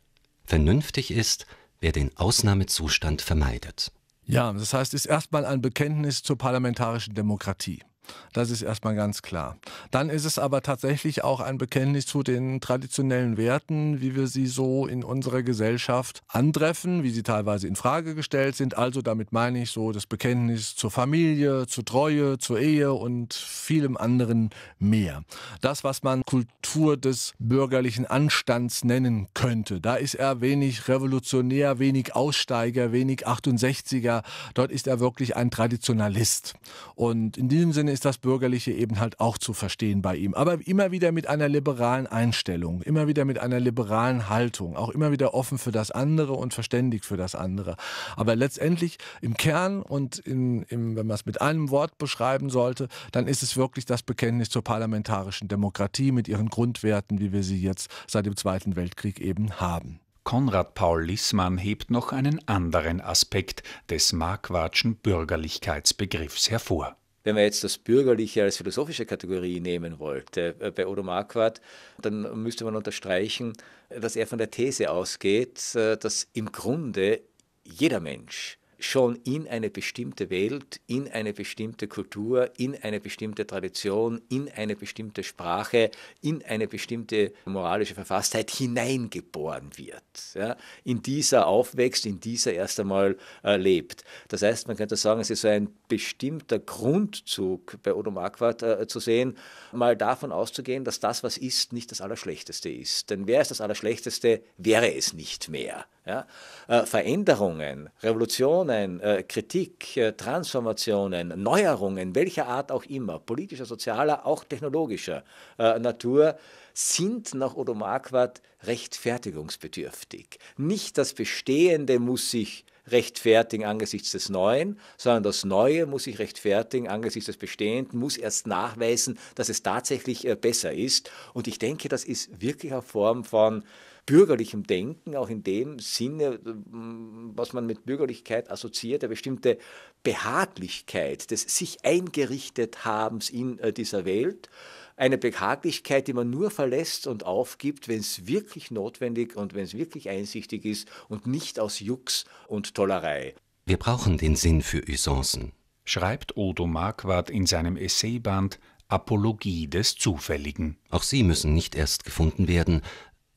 Vernünftig ist, wer den Ausnahmezustand vermeidet. Ja, das heißt, ist erstmal ein Bekenntnis zur parlamentarischen Demokratie. Das ist erstmal ganz klar. Dann ist es aber tatsächlich auch ein Bekenntnis zu den traditionellen Werten, wie wir sie so in unserer Gesellschaft antreffen, wie sie teilweise in Frage gestellt sind. Also damit meine ich so das Bekenntnis zur Familie, zur Treue, zur Ehe und vielem anderen mehr. Das, was man Kultur des bürgerlichen Anstands nennen könnte. Da ist er wenig revolutionär, wenig Aussteiger, wenig 68er. Dort ist er wirklich ein Traditionalist. Und in diesem Sinne ist ist das Bürgerliche eben halt auch zu verstehen bei ihm. Aber immer wieder mit einer liberalen Einstellung, immer wieder mit einer liberalen Haltung, auch immer wieder offen für das andere und verständig für das andere. Aber letztendlich im Kern und in, im, wenn man es mit einem Wort beschreiben sollte, dann ist es wirklich das Bekenntnis zur parlamentarischen Demokratie mit ihren Grundwerten, wie wir sie jetzt seit dem Zweiten Weltkrieg eben haben. Konrad Paul Lissmann hebt noch einen anderen Aspekt des marquardschen Bürgerlichkeitsbegriffs hervor. Wenn wir jetzt das Bürgerliche als philosophische Kategorie nehmen wollte äh, bei Odo Marquardt, dann müsste man unterstreichen, dass er von der These ausgeht, äh, dass im Grunde jeder Mensch schon in eine bestimmte Welt, in eine bestimmte Kultur, in eine bestimmte Tradition, in eine bestimmte Sprache, in eine bestimmte moralische Verfasstheit hineingeboren wird, ja, in dieser aufwächst, in dieser erst einmal äh, lebt. Das heißt, man könnte sagen, es ist so ein bestimmter Grundzug bei Odo Marquardt äh, zu sehen, mal davon auszugehen, dass das, was ist, nicht das Allerschlechteste ist. Denn wer ist das Allerschlechteste, wäre es nicht mehr. Ja? Äh, Veränderungen, Revolutionen, äh, Kritik, äh, Transformationen, Neuerungen, welcher Art auch immer, politischer, sozialer, auch technologischer äh, Natur, sind nach Odo Marquardt rechtfertigungsbedürftig. Nicht das Bestehende muss sich rechtfertigen angesichts des Neuen, sondern das Neue muss sich rechtfertigen angesichts des Bestehenden, muss erst nachweisen, dass es tatsächlich äh, besser ist. Und ich denke, das ist wirklich eine Form von bürgerlichem Denken, auch in dem Sinne, mm, was man mit Bürgerlichkeit assoziiert, eine bestimmte Behaglichkeit des sich eingerichtet Habens in äh, dieser Welt eine Behaglichkeit, die man nur verlässt und aufgibt, wenn es wirklich notwendig und wenn es wirklich einsichtig ist und nicht aus Jux und Tollerei. Wir brauchen den Sinn für Usancen, schreibt Odo Marquardt in seinem Essayband Apologie des Zufälligen. Auch sie müssen nicht erst gefunden werden,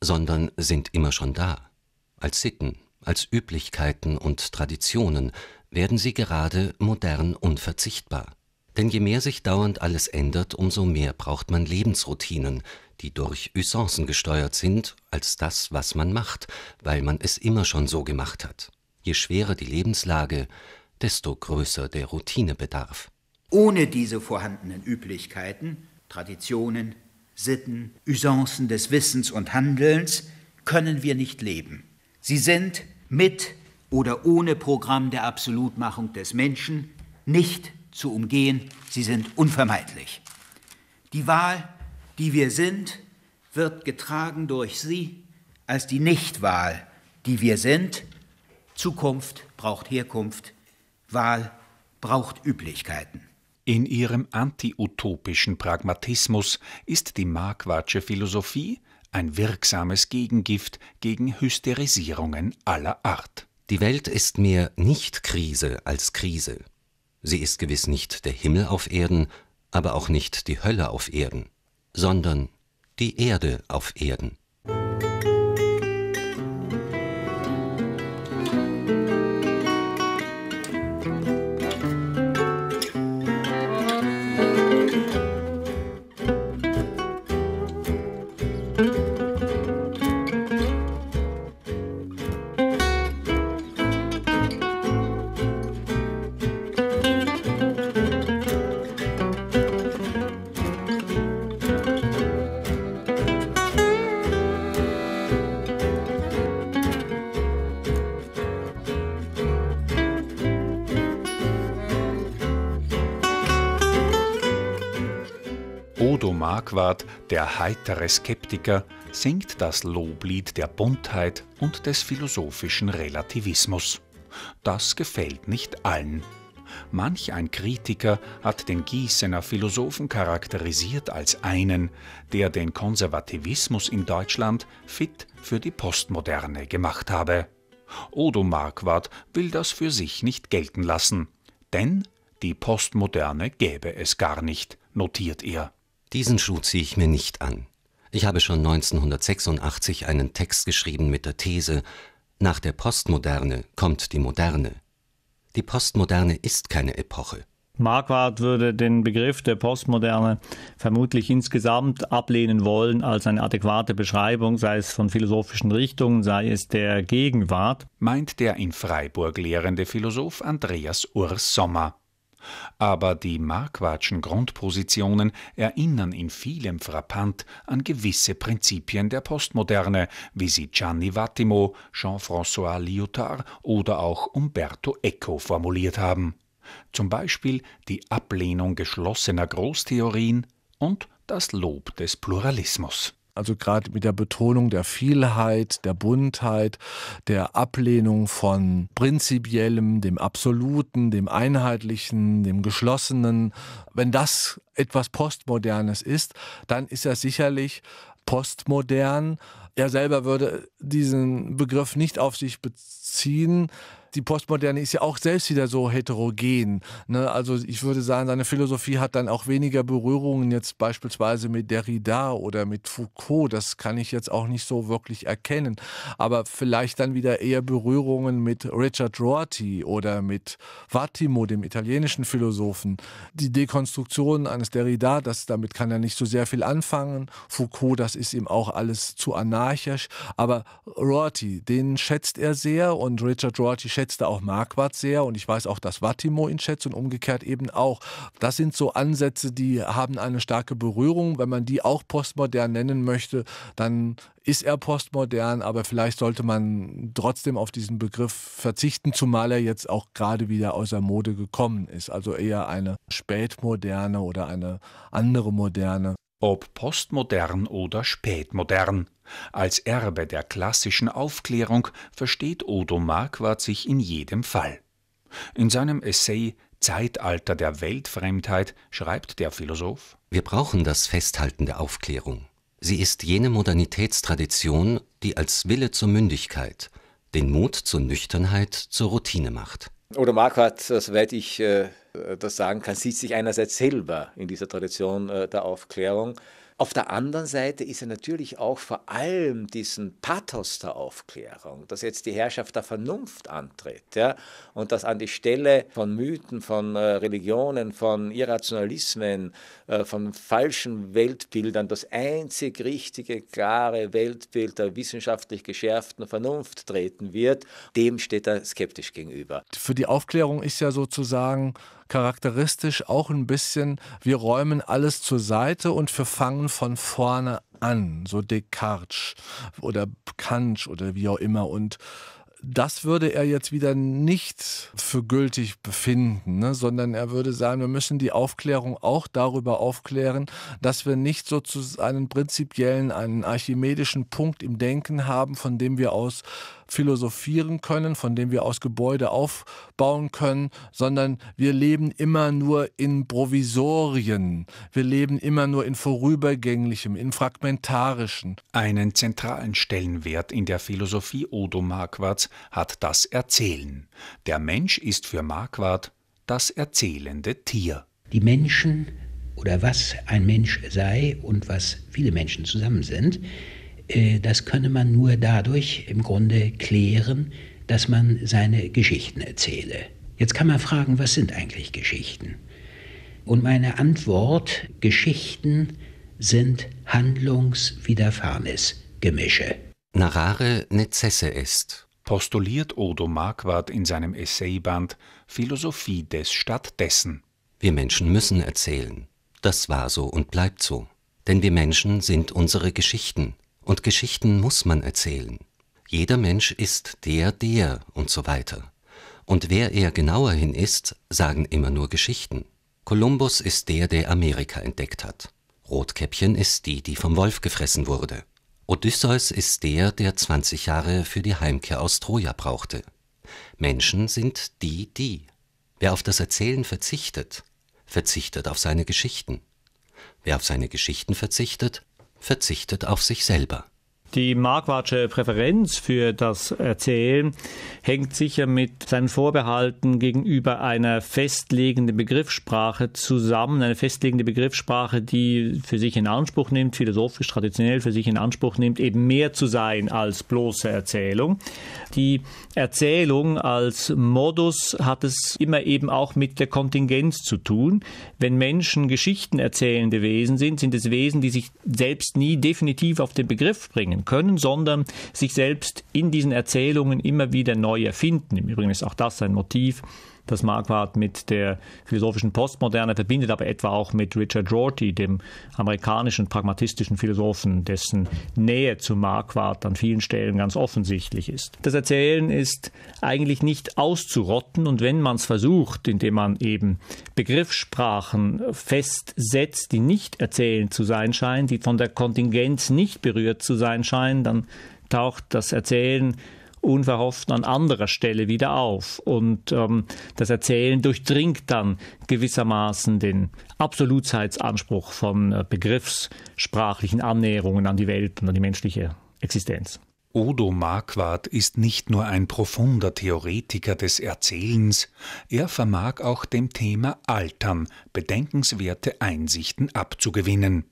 sondern sind immer schon da. Als Sitten, als Üblichkeiten und Traditionen werden sie gerade modern unverzichtbar. Denn je mehr sich dauernd alles ändert, umso mehr braucht man Lebensroutinen, die durch Usancen gesteuert sind, als das, was man macht, weil man es immer schon so gemacht hat. Je schwerer die Lebenslage, desto größer der Routinebedarf. Ohne diese vorhandenen Üblichkeiten, Traditionen, Sitten, Usancen des Wissens und Handelns können wir nicht leben. Sie sind mit oder ohne Programm der Absolutmachung des Menschen nicht zu umgehen, sie sind unvermeidlich. Die Wahl, die wir sind, wird getragen durch sie als die Nichtwahl, die wir sind. Zukunft braucht Herkunft, Wahl braucht Üblichkeiten. In ihrem antiutopischen Pragmatismus ist die Marquardsche Philosophie ein wirksames Gegengift gegen Hysterisierungen aller Art. Die Welt ist mehr nicht Krise als Krise. Sie ist gewiss nicht der Himmel auf Erden, aber auch nicht die Hölle auf Erden, sondern die Erde auf Erden. Marquardt, der heitere Skeptiker, singt das Loblied der Buntheit und des philosophischen Relativismus. Das gefällt nicht allen. Manch ein Kritiker hat den Gießener Philosophen charakterisiert als einen, der den Konservativismus in Deutschland fit für die Postmoderne gemacht habe. Odo Marquardt will das für sich nicht gelten lassen, denn die Postmoderne gäbe es gar nicht, notiert er. Diesen Schuh ziehe ich mir nicht an. Ich habe schon 1986 einen Text geschrieben mit der These, nach der Postmoderne kommt die Moderne. Die Postmoderne ist keine Epoche. Marquardt würde den Begriff der Postmoderne vermutlich insgesamt ablehnen wollen als eine adäquate Beschreibung, sei es von philosophischen Richtungen, sei es der Gegenwart. Meint der in Freiburg lehrende Philosoph Andreas Urs Sommer aber die marquardschen Grundpositionen erinnern in vielem frappant an gewisse Prinzipien der Postmoderne, wie sie Gianni Vattimo, Jean-François Lyotard oder auch Umberto Eco formuliert haben. Zum Beispiel die Ablehnung geschlossener Großtheorien und das Lob des Pluralismus also gerade mit der Betonung der Vielheit, der Buntheit, der Ablehnung von prinzipiellem, dem absoluten, dem einheitlichen, dem geschlossenen. Wenn das etwas Postmodernes ist, dann ist er sicherlich postmodern. Er selber würde diesen Begriff nicht auf sich beziehen die Postmoderne ist ja auch selbst wieder so heterogen. Ne? Also ich würde sagen, seine Philosophie hat dann auch weniger Berührungen jetzt beispielsweise mit Derrida oder mit Foucault. Das kann ich jetzt auch nicht so wirklich erkennen. Aber vielleicht dann wieder eher Berührungen mit Richard Rorty oder mit Vattimo, dem italienischen Philosophen. Die Dekonstruktion eines Derrida, das, damit kann er nicht so sehr viel anfangen. Foucault, das ist ihm auch alles zu anarchisch. Aber Rorty, den schätzt er sehr und Richard Rorty schätzt schätzte auch Marquardt sehr und ich weiß auch, dass Vattimo ihn schätzt und umgekehrt eben auch. Das sind so Ansätze, die haben eine starke Berührung. Wenn man die auch postmodern nennen möchte, dann ist er postmodern, aber vielleicht sollte man trotzdem auf diesen Begriff verzichten, zumal er jetzt auch gerade wieder aus der Mode gekommen ist. Also eher eine spätmoderne oder eine andere moderne ob postmodern oder spätmodern. Als Erbe der klassischen Aufklärung versteht Odo Marquardt sich in jedem Fall. In seinem Essay Zeitalter der Weltfremdheit schreibt der Philosoph Wir brauchen das Festhalten der Aufklärung. Sie ist jene Modernitätstradition, die als Wille zur Mündigkeit, den Mut zur Nüchternheit zur Routine macht. Odo Marquardt, das werde ich äh äh, das sagen kann, sieht sich einerseits selber in dieser Tradition äh, der Aufklärung. Auf der anderen Seite ist er natürlich auch vor allem diesen Pathos der Aufklärung, dass jetzt die Herrschaft der Vernunft antritt ja, und dass an die Stelle von Mythen, von äh, Religionen, von Irrationalismen, von falschen Weltbildern das einzig richtige, klare Weltbild der wissenschaftlich geschärften Vernunft treten wird. Dem steht er skeptisch gegenüber. Für die Aufklärung ist ja sozusagen charakteristisch auch ein bisschen, wir räumen alles zur Seite und wir fangen von vorne an, so Descartes oder Kant oder wie auch immer. Und das würde er jetzt wieder nicht für gültig befinden, ne? sondern er würde sagen, wir müssen die Aufklärung auch darüber aufklären, dass wir nicht sozusagen einen prinzipiellen, einen archimedischen Punkt im Denken haben, von dem wir aus philosophieren können, von dem wir aus Gebäude aufbauen können, sondern wir leben immer nur in Provisorien. Wir leben immer nur in vorübergänglichem, in fragmentarischen. Einen zentralen Stellenwert in der Philosophie Odo Marquards hat das Erzählen. Der Mensch ist für Marquardt das erzählende Tier. Die Menschen oder was ein Mensch sei und was viele Menschen zusammen sind, äh, das könne man nur dadurch im Grunde klären, dass man seine Geschichten erzähle. Jetzt kann man fragen, was sind eigentlich Geschichten? Und meine Antwort, Geschichten sind Handlungswiderfahrnisgemische. Narrare necesse est, postuliert Odo Marquardt in seinem Essayband Philosophie des Stattdessen. Wir Menschen müssen erzählen. Das war so und bleibt so. Denn wir Menschen sind unsere Geschichten. Und Geschichten muss man erzählen. Jeder Mensch ist der, der und so weiter. Und wer er genauer hin ist, sagen immer nur Geschichten. Kolumbus ist der, der Amerika entdeckt hat. Rotkäppchen ist die, die vom Wolf gefressen wurde. Odysseus ist der, der 20 Jahre für die Heimkehr aus Troja brauchte. Menschen sind die, die. Wer auf das Erzählen verzichtet, verzichtet auf seine Geschichten. Wer auf seine Geschichten verzichtet, verzichtet auf sich selber. Die Marquardsche Präferenz für das Erzählen hängt sicher mit seinen Vorbehalten gegenüber einer festlegenden Begriffssprache zusammen, eine festlegende Begriffssprache, die für sich in Anspruch nimmt, philosophisch traditionell für sich in Anspruch nimmt, eben mehr zu sein als bloße Erzählung. Die Erzählung als Modus hat es immer eben auch mit der Kontingenz zu tun. Wenn Menschen Geschichten erzählende Wesen sind, sind es Wesen, die sich selbst nie definitiv auf den Begriff bringen können, sondern sich selbst in diesen Erzählungen immer wieder neu erfinden. Im Übrigen ist auch das ein Motiv, das Marquardt mit der philosophischen Postmoderne verbindet, aber etwa auch mit Richard Rorty, dem amerikanischen pragmatistischen Philosophen, dessen Nähe zu Marquardt an vielen Stellen ganz offensichtlich ist. Das Erzählen ist eigentlich nicht auszurotten und wenn man es versucht, indem man eben Begriffssprachen festsetzt, die nicht erzählend zu sein scheinen, die von der Kontingenz nicht berührt zu sein scheinen, dann taucht das Erzählen unverhofft an anderer Stelle wieder auf. Und ähm, das Erzählen durchdringt dann gewissermaßen den Absolutheitsanspruch von äh, begriffssprachlichen Annäherungen an die Welt und an die menschliche Existenz. Odo Marquardt ist nicht nur ein profunder Theoretiker des Erzählens, er vermag auch dem Thema Altern bedenkenswerte Einsichten abzugewinnen.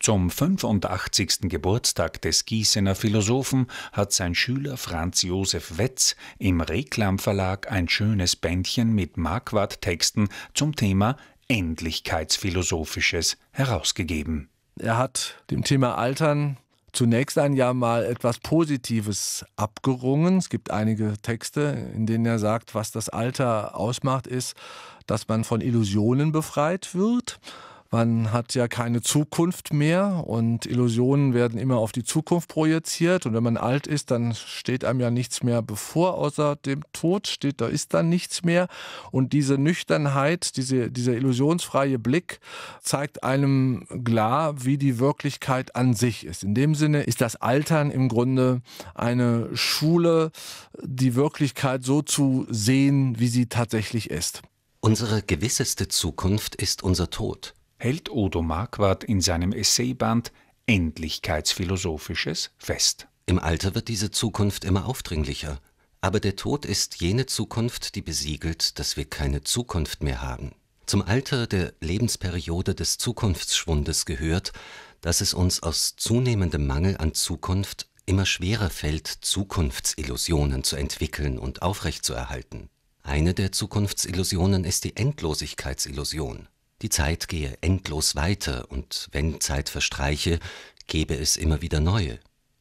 Zum 85. Geburtstag des Gießener Philosophen hat sein Schüler Franz Josef Wetz im Reklam Verlag ein schönes Bändchen mit Marquardt-Texten zum Thema Endlichkeitsphilosophisches herausgegeben. Er hat dem Thema Altern zunächst ein Jahr mal etwas Positives abgerungen. Es gibt einige Texte, in denen er sagt, was das Alter ausmacht, ist, dass man von Illusionen befreit wird man hat ja keine Zukunft mehr und Illusionen werden immer auf die Zukunft projiziert. Und wenn man alt ist, dann steht einem ja nichts mehr bevor, außer dem Tod steht, da ist dann nichts mehr. Und diese Nüchternheit, diese, dieser illusionsfreie Blick zeigt einem klar, wie die Wirklichkeit an sich ist. In dem Sinne ist das Altern im Grunde eine Schule, die Wirklichkeit so zu sehen, wie sie tatsächlich ist. Unsere gewisseste Zukunft ist unser Tod hält Odo Marquardt in seinem Essayband Endlichkeitsphilosophisches fest. Im Alter wird diese Zukunft immer aufdringlicher, aber der Tod ist jene Zukunft, die besiegelt, dass wir keine Zukunft mehr haben. Zum Alter der Lebensperiode des Zukunftsschwundes gehört, dass es uns aus zunehmendem Mangel an Zukunft immer schwerer fällt, Zukunftsillusionen zu entwickeln und aufrechtzuerhalten. Eine der Zukunftsillusionen ist die Endlosigkeitsillusion. Die Zeit gehe endlos weiter, und wenn Zeit verstreiche, gebe es immer wieder neue.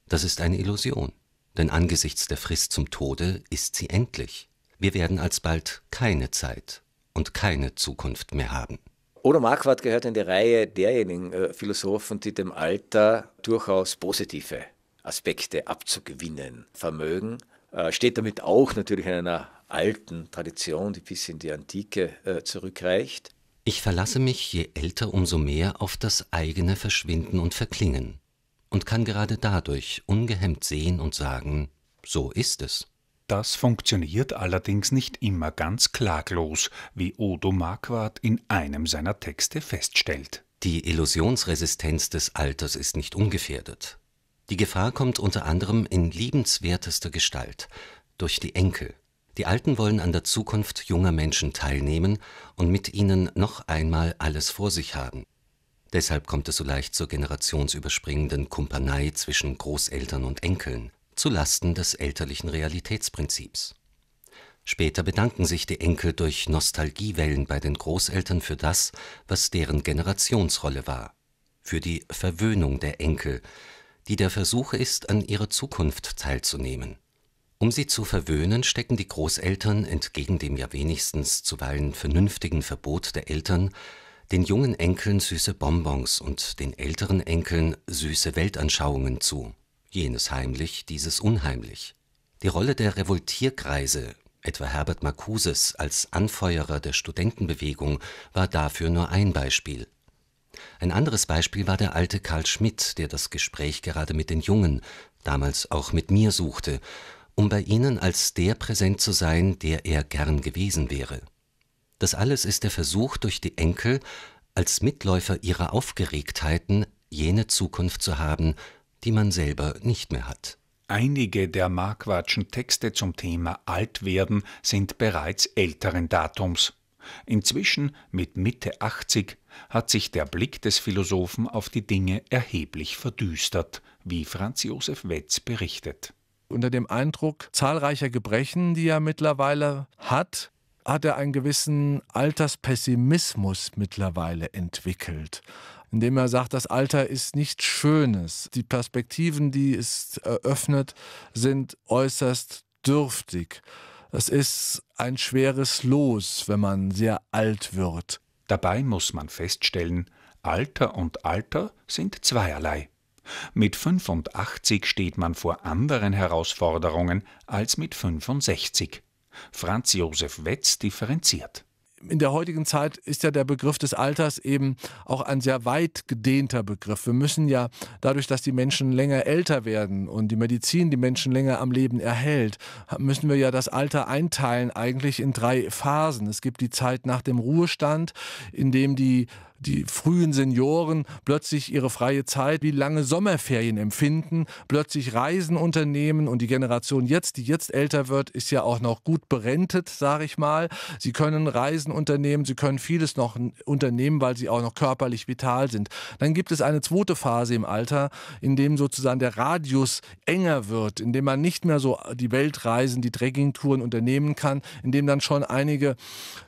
Das ist eine Illusion, denn angesichts der Frist zum Tode ist sie endlich. Wir werden alsbald keine Zeit und keine Zukunft mehr haben. Odo Marquardt gehört in die Reihe derjenigen äh, Philosophen, die dem Alter durchaus positive Aspekte abzugewinnen vermögen. Äh, steht damit auch natürlich in einer alten Tradition, die bis in die Antike äh, zurückreicht. Ich verlasse mich je älter umso mehr auf das eigene Verschwinden und Verklingen und kann gerade dadurch ungehemmt sehen und sagen, so ist es. Das funktioniert allerdings nicht immer ganz klaglos, wie Odo Marquardt in einem seiner Texte feststellt. Die Illusionsresistenz des Alters ist nicht ungefährdet. Die Gefahr kommt unter anderem in liebenswertester Gestalt durch die Enkel, die Alten wollen an der Zukunft junger Menschen teilnehmen und mit ihnen noch einmal alles vor sich haben. Deshalb kommt es so leicht zur generationsüberspringenden Kumpanei zwischen Großeltern und Enkeln, zu Lasten des elterlichen Realitätsprinzips. Später bedanken sich die Enkel durch Nostalgiewellen bei den Großeltern für das, was deren Generationsrolle war, für die Verwöhnung der Enkel, die der Versuch ist, an ihrer Zukunft teilzunehmen. Um sie zu verwöhnen, stecken die Großeltern, entgegen dem ja wenigstens zuweilen vernünftigen Verbot der Eltern, den jungen Enkeln süße Bonbons und den älteren Enkeln süße Weltanschauungen zu. Jenes heimlich, dieses unheimlich. Die Rolle der Revoltierkreise, etwa Herbert Marcuses als Anfeuerer der Studentenbewegung, war dafür nur ein Beispiel. Ein anderes Beispiel war der alte Karl Schmidt, der das Gespräch gerade mit den Jungen, damals auch mit mir suchte um bei ihnen als der präsent zu sein, der er gern gewesen wäre. Das alles ist der Versuch durch die Enkel, als Mitläufer ihrer Aufgeregtheiten jene Zukunft zu haben, die man selber nicht mehr hat. Einige der Marquardschen Texte zum Thema Altwerden sind bereits älteren Datums. Inzwischen, mit Mitte 80, hat sich der Blick des Philosophen auf die Dinge erheblich verdüstert, wie Franz Josef Wetz berichtet unter dem Eindruck zahlreicher Gebrechen, die er mittlerweile hat, hat er einen gewissen Alterspessimismus mittlerweile entwickelt, indem er sagt, das Alter ist nichts Schönes. Die Perspektiven, die es eröffnet, sind äußerst dürftig. Es ist ein schweres Los, wenn man sehr alt wird. Dabei muss man feststellen, Alter und Alter sind zweierlei. Mit 85 steht man vor anderen Herausforderungen als mit 65. Franz Josef Wetz differenziert in der heutigen Zeit ist ja der Begriff des Alters eben auch ein sehr weit gedehnter Begriff. Wir müssen ja dadurch, dass die Menschen länger älter werden und die Medizin die Menschen länger am Leben erhält, müssen wir ja das Alter einteilen eigentlich in drei Phasen. Es gibt die Zeit nach dem Ruhestand, in dem die die frühen Senioren plötzlich ihre freie Zeit wie lange Sommerferien empfinden, plötzlich Reisen unternehmen und die Generation jetzt, die jetzt älter wird, ist ja auch noch gut berentet, sage ich mal. Sie können Reisen unternehmen, sie können vieles noch unternehmen, weil sie auch noch körperlich vital sind. Dann gibt es eine zweite Phase im Alter, in dem sozusagen der Radius enger wird, in dem man nicht mehr so die Weltreisen, die Trekkingtouren unternehmen kann, in dem dann schon einige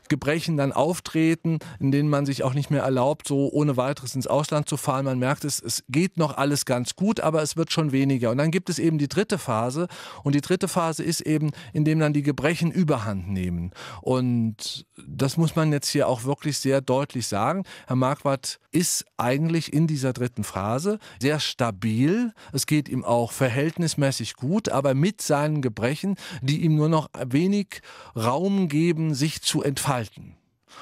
Gebrechen dann auftreten, in denen man sich auch nicht mehr erlaubt, so ohne weiteres ins Ausland zu fahren. Man merkt es, es geht noch alles ganz gut, aber es wird schon weniger. Und dann gibt es eben die dritte Phase. Und die dritte Phase ist eben, in dem dann die Gebrechen überhand nehmen. Und das muss man jetzt hier auch wirklich sehr deutlich sagen. Herr Marquardt ist eigentlich in dieser dritten Phase sehr stabil. Es geht ihm auch verhältnismäßig gut, aber mit seinen Gebrechen, die ihm nur noch wenig Raum geben, sich zu entfalten. Verhalten.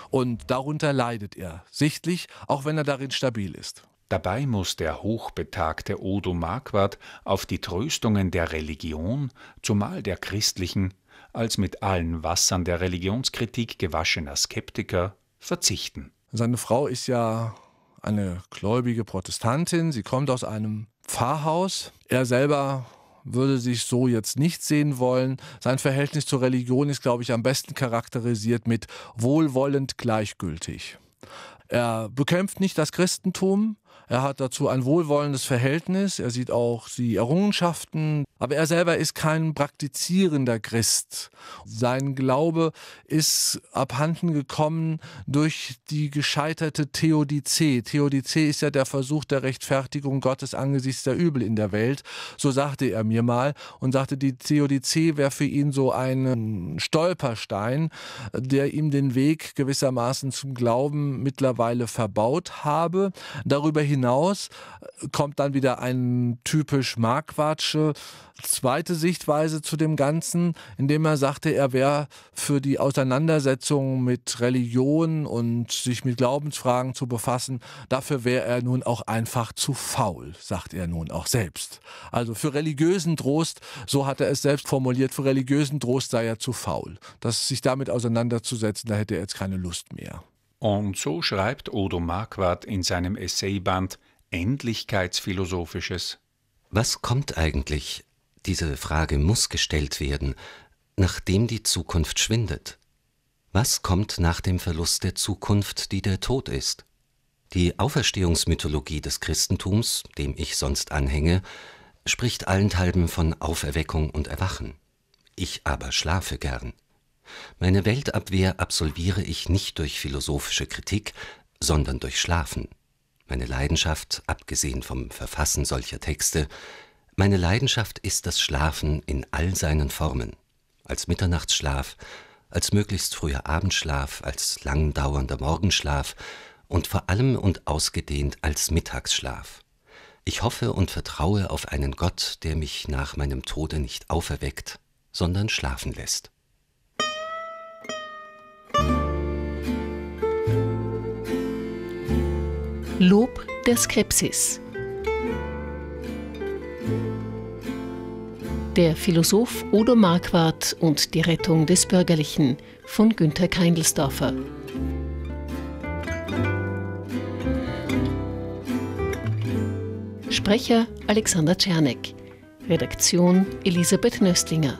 Und darunter leidet er, sichtlich, auch wenn er darin stabil ist. Dabei muss der hochbetagte Odo Marquardt auf die Tröstungen der Religion, zumal der christlichen, als mit allen Wassern der Religionskritik gewaschener Skeptiker verzichten. Seine Frau ist ja eine gläubige Protestantin, sie kommt aus einem Pfarrhaus. Er selber würde sich so jetzt nicht sehen wollen. Sein Verhältnis zur Religion ist, glaube ich, am besten charakterisiert mit wohlwollend gleichgültig. Er bekämpft nicht das Christentum, er hat dazu ein wohlwollendes Verhältnis. Er sieht auch die Errungenschaften. Aber er selber ist kein praktizierender Christ. Sein Glaube ist abhanden gekommen durch die gescheiterte Theodizee. Theodizee ist ja der Versuch der Rechtfertigung Gottes angesichts der Übel in der Welt. So sagte er mir mal und sagte, die Theodizee wäre für ihn so ein Stolperstein, der ihm den Weg gewissermaßen zum Glauben mittlerweile verbaut habe. Darüber hinaus kommt dann wieder ein typisch Marquardsche zweite Sichtweise zu dem Ganzen, indem er sagte, er wäre für die Auseinandersetzung mit Religion und sich mit Glaubensfragen zu befassen, dafür wäre er nun auch einfach zu faul, sagt er nun auch selbst. Also für religiösen Trost, so hat er es selbst formuliert, für religiösen Trost sei er zu faul. Das sich damit auseinanderzusetzen, da hätte er jetzt keine Lust mehr. Und so schreibt Odo Marquardt in seinem Essayband Endlichkeitsphilosophisches. Was kommt eigentlich, diese Frage muss gestellt werden, nachdem die Zukunft schwindet? Was kommt nach dem Verlust der Zukunft, die der Tod ist? Die Auferstehungsmythologie des Christentums, dem ich sonst anhänge, spricht allenthalben von Auferweckung und Erwachen. Ich aber schlafe gern. Meine Weltabwehr absolviere ich nicht durch philosophische Kritik, sondern durch Schlafen. Meine Leidenschaft, abgesehen vom Verfassen solcher Texte, meine Leidenschaft ist das Schlafen in all seinen Formen. Als Mitternachtsschlaf, als möglichst früher Abendschlaf, als langdauernder Morgenschlaf und vor allem und ausgedehnt als Mittagsschlaf. Ich hoffe und vertraue auf einen Gott, der mich nach meinem Tode nicht auferweckt, sondern schlafen lässt. Lob der Skepsis. Der Philosoph Odo Marquardt und die Rettung des Bürgerlichen von Günter Keindelsdorfer. Sprecher Alexander Czernek. Redaktion Elisabeth Nöstlinger.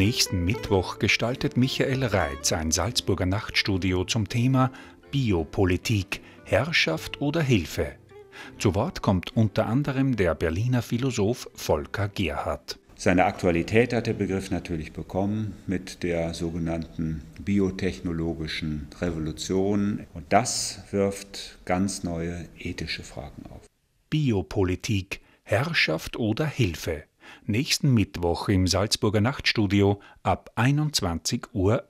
Nächsten Mittwoch gestaltet Michael Reitz ein Salzburger Nachtstudio zum Thema Biopolitik, Herrschaft oder Hilfe. Zu Wort kommt unter anderem der Berliner Philosoph Volker Gerhardt. Seine Aktualität hat der Begriff natürlich bekommen mit der sogenannten biotechnologischen Revolution. Und das wirft ganz neue ethische Fragen auf. Biopolitik, Herrschaft oder Hilfe? nächsten Mittwoch im Salzburger Nachtstudio ab 21.01 Uhr.